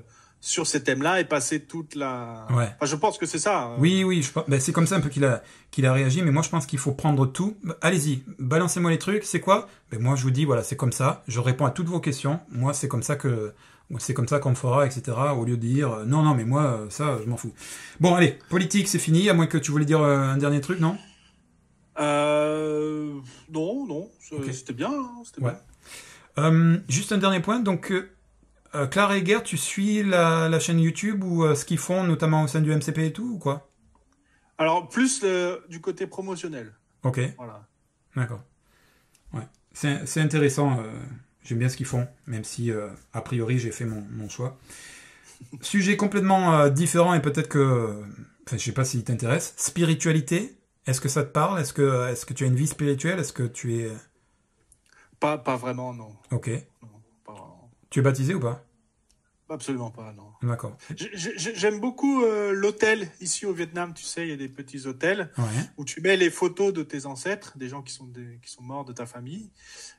sur ces thèmes-là et passer toute la. Ouais. je pense que c'est ça. Hein. Oui, oui, je... Ben, c'est comme ça un peu qu'il a qu'il a réagi. Mais moi, je pense qu'il faut prendre tout. Allez-y, balancez-moi les trucs. C'est quoi Mais ben, moi, je vous dis, voilà, c'est comme ça. Je réponds à toutes vos questions. Moi, c'est comme ça que c'est comme ça qu'on fera, etc. Au lieu de dire euh, non, non, mais moi, euh, ça, je m'en fous. Bon, allez, politique, c'est fini. À moins que tu voulais dire euh, un dernier truc, non euh, Non, non, c'était bien. Hein, bien. juste un dernier point. Donc, euh, Claire et tu suis la, chaîne YouTube ou euh, ce qu'ils font, notamment au sein du MCP et tout, ou quoi Alors, plus du côté promotionnel. Ok. Voilà. D'accord. C'est intéressant. Euh, j'aime bien ce qu'ils font, même si, a priori, j'ai fait mon, choix. Sujet complètement différent et peut-être que. Enfin, je sais pas s'il t'intéresse. Spiritualité, est-ce que ça te parle Est-ce que, est que tu as une vie spirituelle Est-ce que tu es. Pas, pas vraiment, non. Ok. Tu es baptisé ou pas Absolument pas, non. D'accord. J'aime beaucoup euh, l'hôtel ici au Vietnam. Tu sais, il y a des petits hôtels où tu mets les photos de tes ancêtres, des gens qui sont, qui sont morts de ta famille.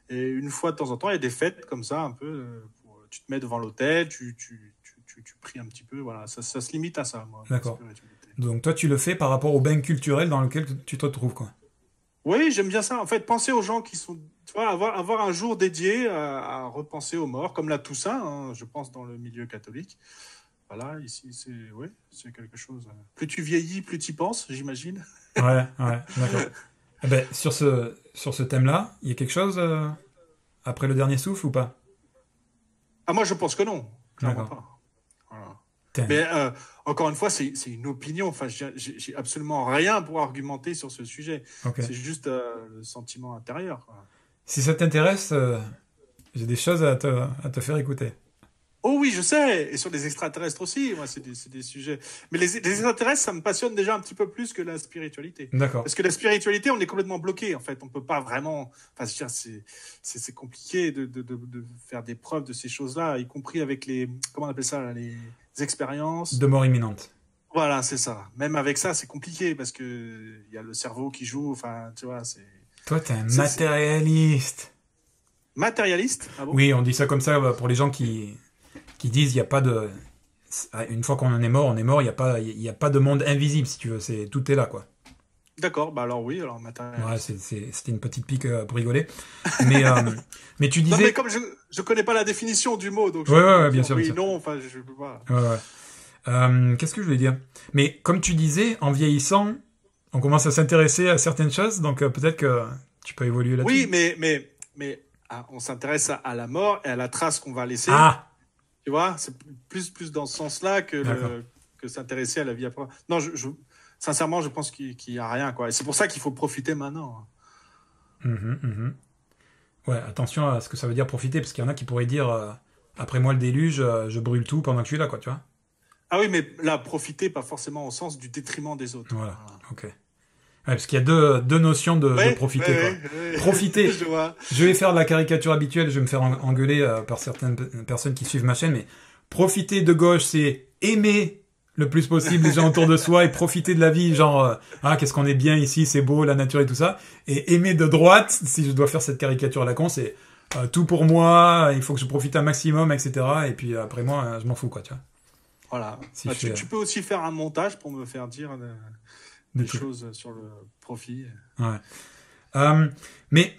Et une fois de temps en temps, il y a des fêtes comme ça, un peu. Euh, tu te mets devant l'hôtel, tu, pries un petit peu. Voilà, ça, se limite à ça, D'accord. Donc toi, tu le fais par rapport au bain culturel dans lequel tu te retrouves, quoi. Oui, j'aime bien ça. En fait, penser aux gens qui sont avoir, avoir un jour dédié euh, à, repenser aux morts, comme la Toussaint, hein, je pense, dans le milieu catholique. Voilà, ici, c'est quelque chose. Euh. Plus tu vieillis, plus tu y penses, j'imagine. Ouais, ouais, d'accord. Eh ben, sur ce, sur ce thème-là, il y a quelque chose euh, après le dernier souffle ou pas Ah, moi, je pense que non. D'accord. Mais encore une fois, c'est une opinion. Enfin, j'ai absolument rien pour argumenter sur ce sujet. C'est juste le sentiment intérieur. Si ça t'intéresse, euh, j'ai des choses à te, faire écouter. Oh oui, je sais, et sur les extraterrestres aussi, moi, c'est des, sujets. Mais les, extraterrestres, ça me passionne déjà un petit peu plus que la spiritualité. D'accord. Parce que la spiritualité, on est complètement bloqué, en fait. On ne peut pas vraiment. Enfin, c'est compliqué de, faire des preuves de ces choses-là, y compris avec les. Comment on appelle ça Les expériences. De mort imminente. Voilà, c'est ça. Même avec ça, c'est compliqué parce qu'il y a le cerveau qui joue. Enfin, tu vois, c'est toi, t'es un matérialiste. Matérialiste ah bon Oui, on dit ça comme ça euh, pour les gens qui, qui disent il n'y a pas de. Une fois qu'on en est mort, on est mort, il n'y a, pas, a pas de monde invisible, si tu veux. C'est, tout est là, quoi. D'accord, bah alors oui, alors matérialiste. Ouais, c'était une petite pique euh, pour rigoler. Mais, euh, tu disais. Non, mais comme je ne connais pas la définition du mot, donc. je... ouais, bien Oui, bien sûr. non, enfin, je peux pas. Ouais, ouais. qu'est-ce que je voulais dire Mais comme tu disais, en vieillissant, on commence à s'intéresser à certaines choses, donc euh, peut-être que tu peux évoluer là-dessus. Oui, mais, mais, mais ah, on s'intéresse à, la mort et à la trace qu'on va laisser. Ah Tu vois, c'est plus, plus dans ce sens-là que, que s'intéresser à la vie après. Non, je, sincèrement, je pense qu'il n'y a rien. Quoi. c'est pour ça qu'il faut profiter maintenant. Hein. Mmh mmh ouais, attention à ce que ça veut dire profiter, parce qu'il y en a qui pourraient dire euh, après moi le déluge, euh, je brûle tout pendant que je suis là, quoi, tu vois. Ah oui, mais là, profiter, pas forcément au sens du détriment des autres. voilà. ok parce qu'il y a deux, deux notions de, profiter. quoi. profiter. je, vais faire de la caricature habituelle, je vais me faire engueuler euh, par certaines personnes qui suivent ma chaîne, mais profiter de gauche, c'est aimer le plus possible les gens autour de soi et profiter de la vie, genre euh, ah qu'est-ce qu'on est bien ici, c'est beau, la nature et tout ça. Et aimer de droite, si je dois faire cette caricature à la con, c'est euh, tout pour moi, il faut que je profite un maximum, etc. Et puis après moi, je m'en fous quoi, tu vois. Voilà. Bah, tu, peux aussi faire un montage pour me faire dire des choses sur le profit. Ouais. Euh, mais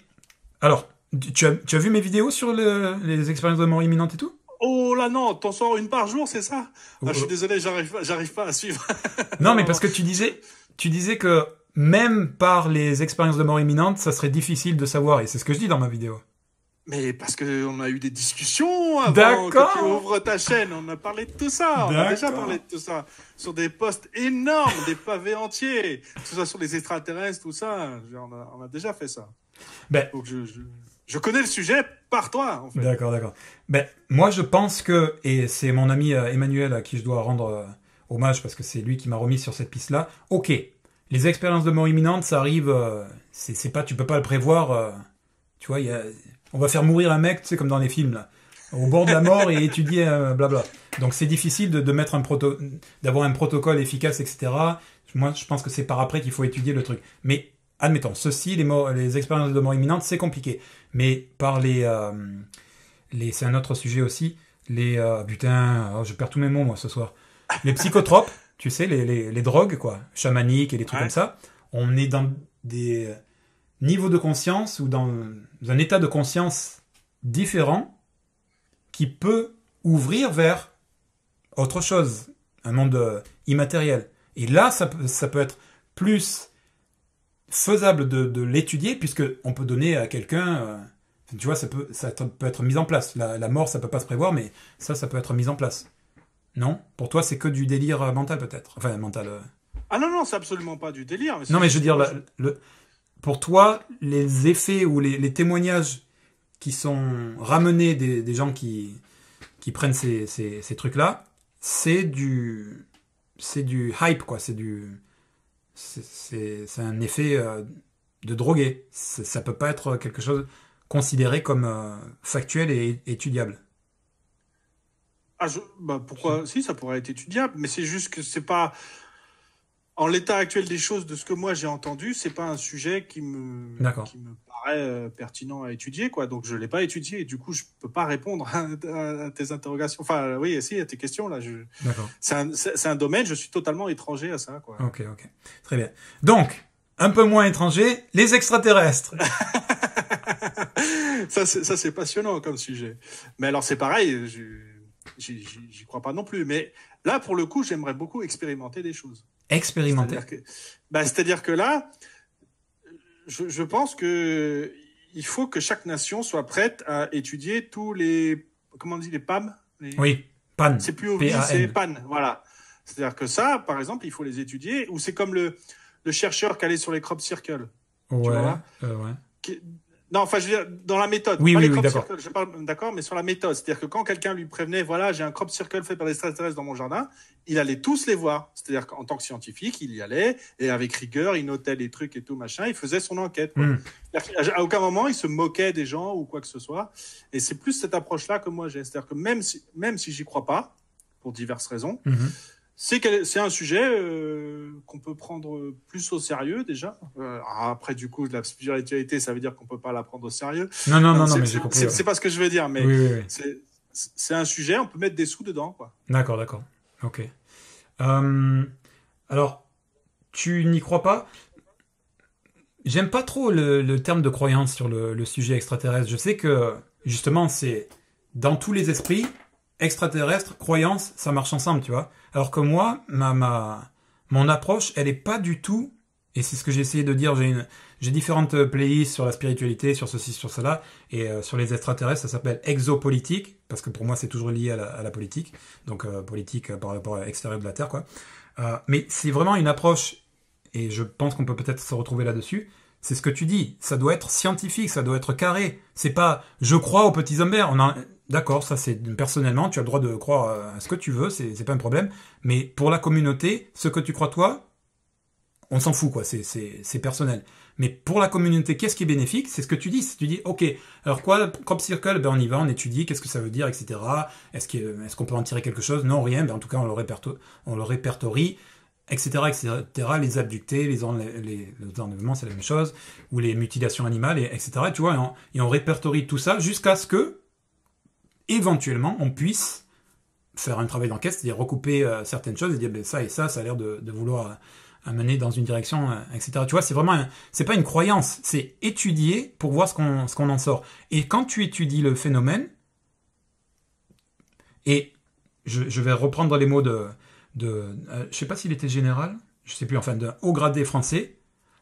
alors, tu as, tu as, vu mes vidéos sur les expériences de mort imminente et tout Oh là non, t'en sors une par jour, c'est ça ah, Je suis oh. désolé, j'arrive pas, j'arrive pas à suivre. non, mais parce que tu disais, tu disais que même par les expériences de mort imminente, ça serait difficile de savoir, et c'est ce que je dis dans ma vidéo. Mais parce qu'on a eu des discussions avant que tu ouvres ta chaîne, on a parlé de tout ça, on a déjà parlé de tout ça, sur des postes énormes, des pavés entiers, tout ça sur les extraterrestres, tout ça, on a, déjà fait ça. Ben. je, je, je, connais le sujet par toi, en fait. D'accord, d'accord. Ben, moi je pense que, et c'est mon ami euh, Emmanuel à qui je dois rendre euh, hommage, parce que c'est lui qui m'a remis sur cette piste-là, ok, les expériences de mort imminente, ça arrive, euh, c'est pas, tu peux pas le prévoir, tu vois, il y a on va faire mourir un mec, tu sais, comme dans les films, là, au bord de la mort et étudier, blabla. Euh, Donc c'est difficile de, mettre un proto, d'avoir un protocole efficace, etc. Moi, je pense que c'est par après qu'il faut étudier le truc. Mais admettons, ceci, les, les expériences de mort imminente, c'est compliqué. Mais par les, euh, c'est un autre sujet aussi. Les butins. Euh, putain, oh, je perds tous mes mots moi ce soir. Les psychotropes, tu sais, les, drogues quoi, chamaniques et les trucs comme ça. On est dans des niveau de conscience ou dans un état de conscience différent qui peut ouvrir vers autre chose, un monde immatériel. Et là, ça peut, ça peut être plus faisable de, l'étudier puisque on peut donner à quelqu'un, euh, tu vois, ça peut, ça peut être mis en place. La, mort, ça peut pas se prévoir, mais ça, ça peut être mis en place. Non Pour toi, c'est que du délire mental peut-être Enfin, mental... Euh. Ah non, non, c'est absolument pas du délire. non, mais je veux dire, le, pour toi, les effets ou les, témoignages qui sont ramenés des, gens qui, qui prennent ces, ces, trucs-là, c'est du, c'est du hype, quoi. C'est du, c'est, c'est un effet euh, de drogué. Ça peut pas être quelque chose considéré comme euh, factuel et étudiable. Ah, bah pourquoi Si, ça pourrait être étudiable, mais c'est juste que c'est pas en l'état actuel des choses, de ce que moi j'ai entendu, c'est pas un sujet qui me, qui me paraît euh, pertinent à étudier, quoi. Donc je l'ai pas étudié, et du coup je peux pas répondre à, tes interrogations. Enfin, euh, oui, si à tes questions là. Je... C'est un, domaine, je suis totalement étranger à ça, quoi. Ok, ok, très bien. Donc un peu moins étranger, les extraterrestres. ça, c'est passionnant comme sujet. Mais alors c'est pareil, j'y crois pas non plus. Mais Là, pour le coup, j'aimerais beaucoup expérimenter des choses. Expérimenter. C'est-à-dire que, bah, que là, je, pense que il faut que chaque nation soit prête à étudier tous les comment on dit les PAM. Oui, PAN. C'est plus obvious, c'est PAN. Voilà. C'est-à-dire que ça, par exemple, il faut les étudier. Ou c'est comme le, le chercheur qui allait sur les crop circles. Ouais. Tu ouais. Euh, non, enfin, je veux dire, dans la méthode. Oui, les crop je parle d'accord, mais sur la méthode. C'est-à-dire que quand quelqu'un lui prévenait, voilà, j'ai un crop circle fait par des extraterrestres dans mon jardin, il allait tous les voir. C'est-à-dire qu'en tant que scientifique, il y allait, et avec rigueur, il notait les trucs et tout, machin, il faisait son enquête. Hmm. À aucun moment, il se moquait des gens ou quoi que ce soit. Et c'est plus cette approche-là que moi j'ai. C'est-à-dire que même si, même si j'y crois pas, pour diverses raisons, mhm c'est un sujet euh, qu'on peut prendre plus au sérieux déjà. Euh, ah, après, du coup, la spiritualité, ça veut dire qu'on peut pas la prendre au sérieux. Non, non, non, mais j'ai compris. C'est pas ce que je veux dire, mais c'est un sujet, on peut mettre des sous dedans, D'accord, d'accord. Ok. Euh, alors, tu n'y crois pas J'aime pas trop le, terme de croyance sur le sujet extraterrestre. Je sais que, justement, c'est dans tous les esprits, extraterrestre, croyance, ça marche ensemble, tu vois. Alors que moi, ma, mon approche, elle est pas du tout, et c'est ce que j'ai essayé de dire, j'ai une, j'ai différentes playlists sur la spiritualité, sur ceci, sur cela, et euh, sur les extraterrestres, ça s'appelle exopolitique, parce que pour moi c'est toujours lié à la, politique, donc euh, politique euh, par rapport à l'extérieur de la Terre, quoi. mais c'est vraiment une approche, et je pense qu'on peut peut-être se retrouver là-dessus, c'est ce que tu dis, ça doit être scientifique, ça doit être carré, c'est pas je crois aux petits hommes verts, D'accord, ça c'est personnellement, tu as le droit de croire euh, à ce que tu veux, c'est pas un problème. Mais pour la communauté, ce que tu crois toi, on s'en fout, quoi, c'est personnel. Mais pour la communauté, qu'est-ce qui est bénéfique C'est ce que tu dis. Tu dis, ok, alors quoi, crop circle ben On y va, on étudie, qu'est-ce que ça veut dire, etc. Est-ce qu'on euh, qu'on peut en tirer quelque chose Non, rien, ben en tout cas, on le, répertorie, etc., etc. Les abductés, les, enlevements, c'est la même chose, ou les mutilations animales, etc. tu vois, et on répertorie tout ça jusqu'à ce que éventuellement on puisse faire un travail d'enquête, c'est-à-dire recouper euh, certaines choses et dire ben, ça et ça, ça a l'air de, vouloir euh, amener dans une direction, euh, etc. Tu vois, c'est vraiment, c'est pas une croyance, c'est étudier pour voir ce qu'on, ce qu'on en sort. Et quand tu étudies le phénomène, et je, vais reprendre les mots de, de je sais pas s'il était général, je sais plus, enfin d'un haut gradé français,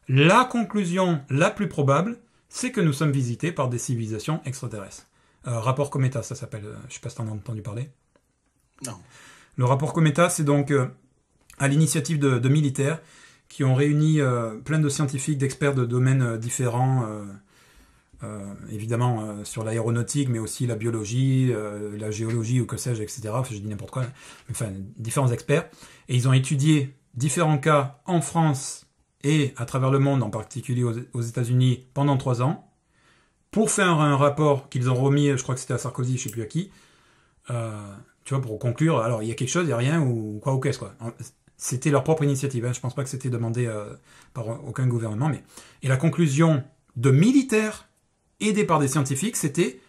la conclusion la plus probable, c'est que nous sommes visités par des civilisations extraterrestres. Euh, rapport Cometa, ça s'appelle. Euh, je ne sais pas si tu en as entendu parler. Non. Le rapport Cometa, c'est donc euh, à l'initiative de, militaires qui ont réuni plein de scientifiques, d'experts de domaines différents. évidemment sur l'aéronautique, mais aussi la biologie, la géologie ou que sais-je, etc. Enfin, je dis n'importe quoi, enfin, différents experts. Et ils ont étudié différents cas en France et à travers le monde, en particulier aux États-Unis, pendant trois ans pour faire un rapport qu'ils ont remis, je crois que c'était à Sarkozy, je ne sais plus à qui, euh, tu vois, pour conclure, alors il y a quelque chose, il n'y a rien, ou quoi, qu'est-ce, quoi. C'était leur propre initiative, hein. je ne pense pas que c'était demandé euh, par aucun gouvernement, mais. Et la conclusion de militaires, aidés par des scientifiques, c'était,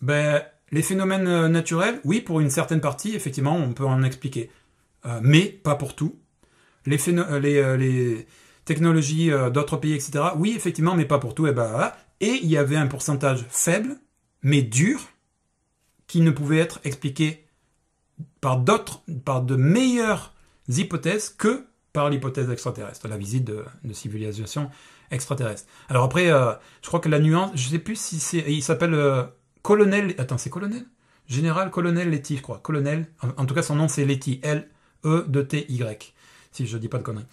ben, les phénomènes euh, naturels, oui, pour une certaine partie, effectivement, on peut en expliquer. mais pas pour tout. Les, les technologies d'autres pays, etc., oui, effectivement, mais pas pour tout. Et ben voilà, et il y avait un pourcentage faible, mais dur, qui ne pouvait être expliqué par d'autres, par de meilleures hypothèses que par l'hypothèse extraterrestre, la visite de, civilisation extraterrestre. Alors après, euh, je crois que la nuance, je sais plus si c'est, il s'appelle euh, colonel, attends, c'est colonel Général colonel Letty, je crois. Colonel, en, tout cas son nom c'est Letty, L-E-T-Y, si je ne dis pas de conneries.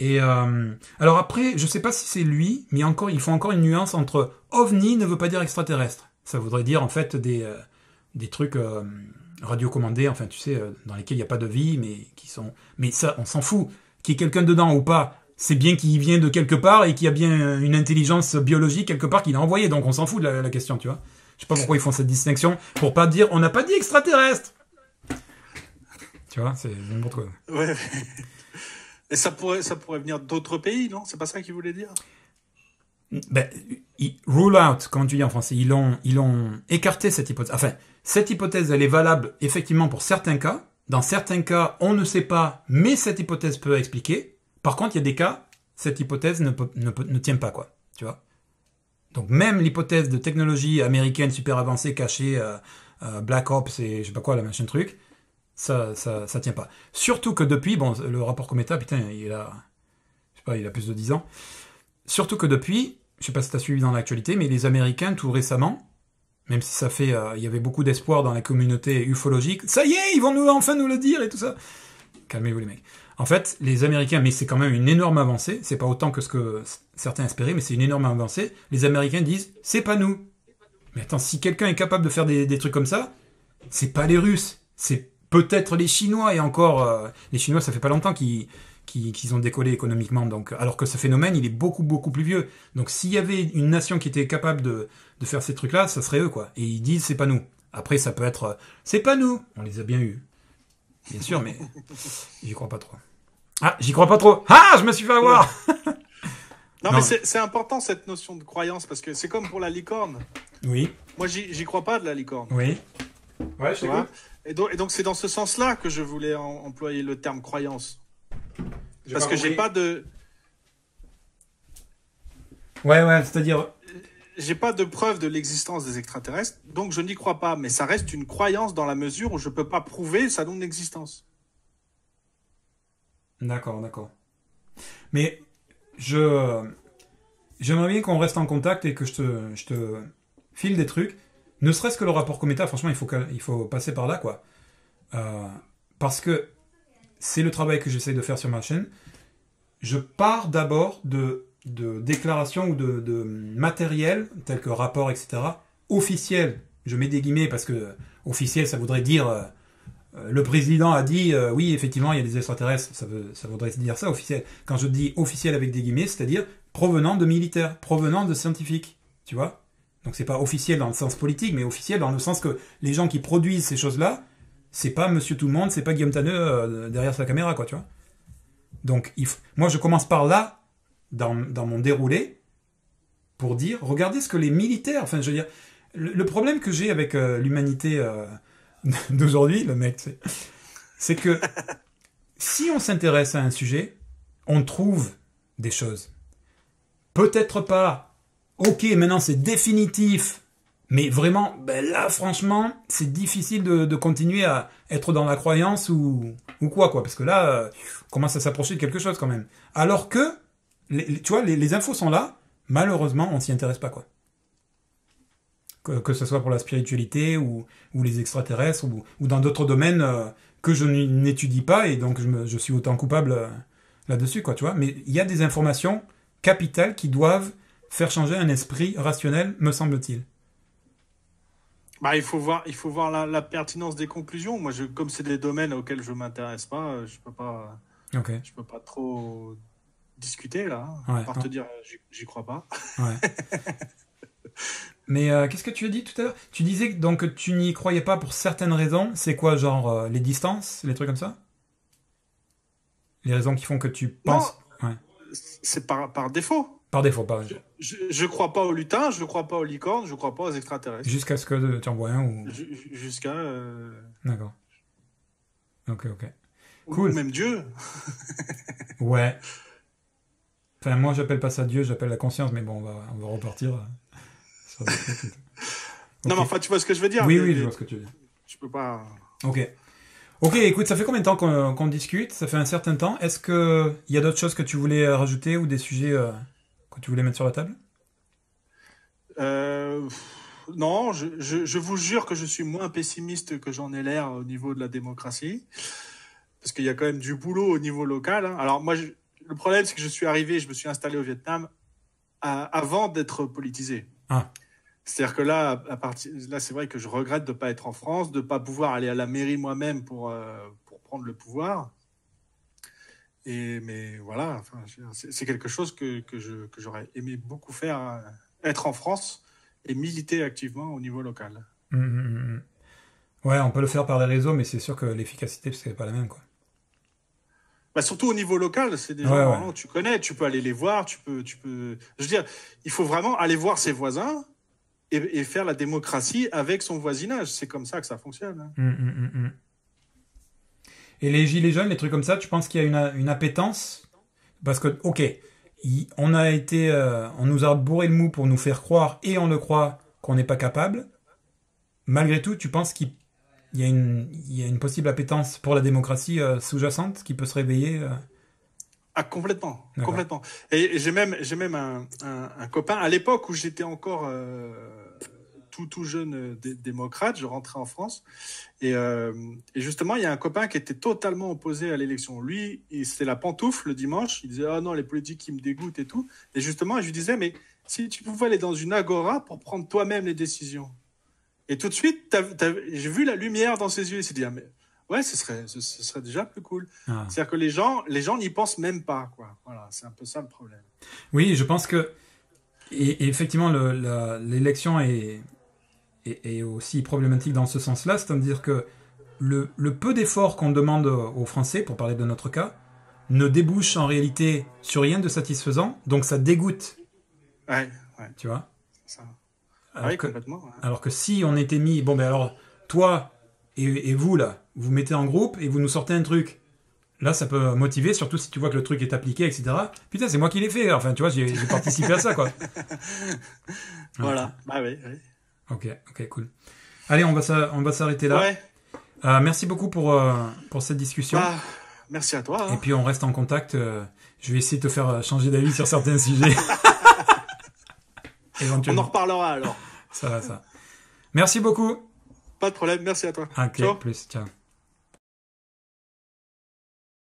Et euh, alors après, je sais pas si c'est lui, mais encore, il faut encore une nuance entre ovni ne veut pas dire extraterrestre. Ça voudrait dire en fait des, euh, des trucs euh, radiocommandés, enfin tu sais, dans lesquels il n'y a pas de vie, mais qui sont. Mais ça, on s'en fout. Qu'il y ait quelqu'un dedans ou pas, c'est bien qu'il vient de quelque part et qu'il y a bien une intelligence biologique quelque part qu'il a envoyé. Donc on s'en fout de la, question, tu vois. Je sais pas pourquoi ils font cette distinction pour pas dire on n'a pas dit extraterrestre. Tu vois, c'est une quoi. Ouais. Et ça pourrait, ça pourrait venir d'autres pays, non C'est pas ça qu'il voulait dire ben, Rule out, comme tu dis en français, ils ont, ils ont écarté cette hypothèse. Enfin, cette hypothèse, elle est valable effectivement pour certains cas. Dans certains cas, on ne sait pas, mais cette hypothèse peut expliquer. Par contre, il y a des cas, cette hypothèse ne, ne, tient pas, quoi. Tu vois donc même l'hypothèse de technologie américaine super avancée cachée, euh, euh, Black Ops et je sais pas quoi, la machine truc, ça, ça, ça tient pas. Surtout que depuis, bon, le rapport Cometa, putain, il a, je sais pas, il a plus de 10 ans. Surtout que depuis, je sais pas si tu as suivi dans l'actualité, mais les Américains, tout récemment, même si ça fait, euh, il y avait beaucoup d'espoir dans la communauté ufologique, ça y est, ils vont nous enfin nous le dire et tout ça. Calmez-vous les mecs. En fait, les Américains, mais c'est quand même une énorme avancée, c'est pas autant que ce que certains espéraient, mais c'est une énorme avancée, les Américains disent, c'est pas nous. Mais attends, si quelqu'un est capable de faire des, des trucs comme ça, c'est pas les Russes, c'est peut-être les Chinois, et encore, euh, les Chinois, ça fait pas longtemps qu'ils qu ont décollé économiquement, donc, alors que ce phénomène, il est beaucoup, beaucoup plus vieux. Donc s'il y avait une nation qui était capable de, de faire ces trucs-là, ça serait eux, quoi. Et ils disent, c'est pas nous. Après, ça peut être, euh, c'est pas nous. On les a bien eus. Bien sûr, mais j'y crois pas trop. Ah, j'y crois pas trop. Ah, je me suis fait avoir. non, mais c'est important cette notion de croyance parce que c'est comme pour la licorne. Oui. Moi, j'y crois pas de la licorne. Oui. Ouais, je vois. Et donc, c'est dans ce sens-là que je voulais employer le terme croyance. Parce que j'ai pas de. Ouais, ouais, c'est-à-dire. J'ai pas de preuve de l'existence des extraterrestres, donc je n'y crois pas. Mais ça reste une croyance dans la mesure où je peux pas prouver sa non-existence. D'accord, d'accord. Mais je. J'aimerais bien qu'on reste en contact et que je te, je te file des trucs. Ne serait-ce que le rapport Cometa, franchement, il faut, faut passer par là, quoi. Euh, parce que c'est le travail que j'essaie de faire sur ma chaîne. Je pars d'abord de, de, déclarations ou de, de matériel, tel que rapport, etc., officiel. Je mets des guillemets parce que euh, officiel, ça voudrait dire euh, le président a dit oui, effectivement, il y a des extraterrestres. Ça, ça voudrait dire ça, officiel. Quand je dis officiel avec des guillemets, c'est-à-dire provenant de militaires, provenant de scientifiques. Tu vois donc c'est pas officiel dans le sens politique, mais officiel dans le sens que les gens qui produisent ces choses-là, c'est pas Monsieur Tout le Monde, c'est pas Guillaume Taneux euh, derrière sa caméra, quoi, tu vois. Donc moi je commence par là dans, dans, mon déroulé pour dire regardez ce que les militaires, enfin je veux dire, le, problème que j'ai avec euh, l'humanité euh, d'aujourd'hui, le mec, c'est que si on s'intéresse à un sujet, on trouve des choses. Peut-être pas ok, maintenant c'est définitif, mais vraiment, ben là, franchement, c'est difficile de, continuer à être dans la croyance ou, ou quoi, quoi. Parce que là, on euh, commence à s'approcher de quelque chose quand même. Alors que, tu vois, les, infos sont là. Malheureusement, on s'y intéresse pas, quoi. Que, que, ce soit pour la spiritualité ou, les extraterrestres ou, ou dans d'autres domaines euh, que je n'étudie pas et donc je, suis autant coupable euh, là-dessus, quoi, tu vois. Mais il y a des informations capitales qui doivent faire changer un esprit rationnel, me semble-t-il. Bah, il faut voir, il faut voir la, pertinence des conclusions. Moi, je, comme c'est des domaines auxquels je ne m'intéresse pas, euh, je peux peux pas trop discuter là. Hein. Ouais, par hein. te dire, euh, j'y crois pas. Mais euh, qu'est-ce que tu as dit tout à l'heure Tu disais donc que tu n'y croyais pas pour certaines raisons. C'est quoi, genre les distances, les trucs comme ça Les raisons qui font que tu penses. C'est par, par défaut. Par défaut, pas. Je, ne crois pas aux lutins, je crois pas aux licornes, je crois pas aux extraterrestres. Jusqu'à ce que tu en un ou. Jusqu'à. Euh, D'accord. Ok, ok. Cool. Ou même Dieu. ouais. Enfin, moi, j'appelle pas ça Dieu, j'appelle la conscience, mais bon, on va, on va repartir euh, Non, mais enfin, tu vois ce que je veux dire. Oui, oui, je vois ce que tu veux dire. Je peux pas. Ok. Ok, écoute, ça fait combien de temps qu'on discute Ça fait un certain temps. Est-ce qu'il y a d'autres choses que tu voulais euh, rajouter ou des sujets tu voulais mettre sur la table euh, Non, je, vous jure que je suis moins pessimiste que j'en ai l'air au niveau de la démocratie, parce qu'il y a quand même du boulot au niveau local. Hein. Alors moi, le problème, c'est que je suis arrivé, je me suis installé au Vietnam avant d'être politisé. Ah. C'est-à-dire que là, là, c'est vrai que je regrette de ne pas être en France, de ne pas pouvoir aller à la mairie moi-même pour, euh, pour prendre le pouvoir. Et, mais voilà, c'est quelque chose que, que j'aurais aimé beaucoup faire, euh, être en France et militer activement au niveau local. Mmh, mmh, mmh. Ouais, on peut le faire par les réseaux, mais c'est sûr que l'efficacité, n'est pas la même. Quoi. Bah, surtout au niveau local, c'est des gens que tu connais, tu peux aller les voir, tu peux, tu peux. Je veux dire, il faut vraiment aller voir ses voisins et, faire la démocratie avec son voisinage. C'est comme ça que ça fonctionne. Hein. Et les gilets jaunes, les trucs comme ça, tu penses qu'il y a une, appétence Parce que, ok, on a été, euh, on nous a bourré le mou pour nous faire croire, et on le croit, qu'on n'est pas capable. Malgré tout, tu penses qu'il y, a une, possible appétence pour la démocratie euh, sous-jacente qui peut se réveiller euh Ah, complètement, complètement. Et j'ai même, j'ai même un, copain, à l'époque où j'étais encore tout, tout jeune euh, démocrate, je rentrais en France. Euh, et, justement, il y a un copain qui était totalement opposé à l'élection. Lui, c'était la pantoufle le dimanche. Il disait Ah oh non, les politiques qui me dégoûtent et tout. Et justement, je lui disais Mais si tu pouvais aller dans une agora pour prendre toi-même les décisions. Et tout de suite, j'ai vu la lumière dans ses yeux. Il s'est dit ah, mais ouais, ce serait, ce, serait déjà plus cool. Ah. C'est-à-dire que les gens, les gens n'y pensent même pas, quoi. Voilà, c'est un peu ça le problème. Oui, je pense que et, et effectivement, l'élection est, est, aussi problématique dans ce sens-là, c'est-à-dire que le, peu d'efforts qu'on demande aux Français, pour parler de notre cas, ne débouche en réalité sur rien de satisfaisant, donc ça dégoûte. Ouais, ouais. Tu vois Alors, ah que, alors que si on était mis, bon ben alors, toi et, vous là, vous mettez en groupe et vous nous sortez un truc. Là, ça peut motiver, surtout si tu vois que le truc est appliqué, etc. Putain, c'est moi qui l'ai fait. Enfin, tu vois, j'ai participé à ça, quoi. voilà. Bah oui. Ok, ok, cool. Allez, on va s'arrêter là. Euh, merci beaucoup pour, euh, pour cette discussion. Ah, merci à toi. Hein. Et puis on reste en contact. Euh, je vais essayer de te faire changer d'avis sur certains sujets. on en reparlera alors. Ça va, ça. Merci beaucoup. Pas de problème, merci à toi. Ok, plus, ciao.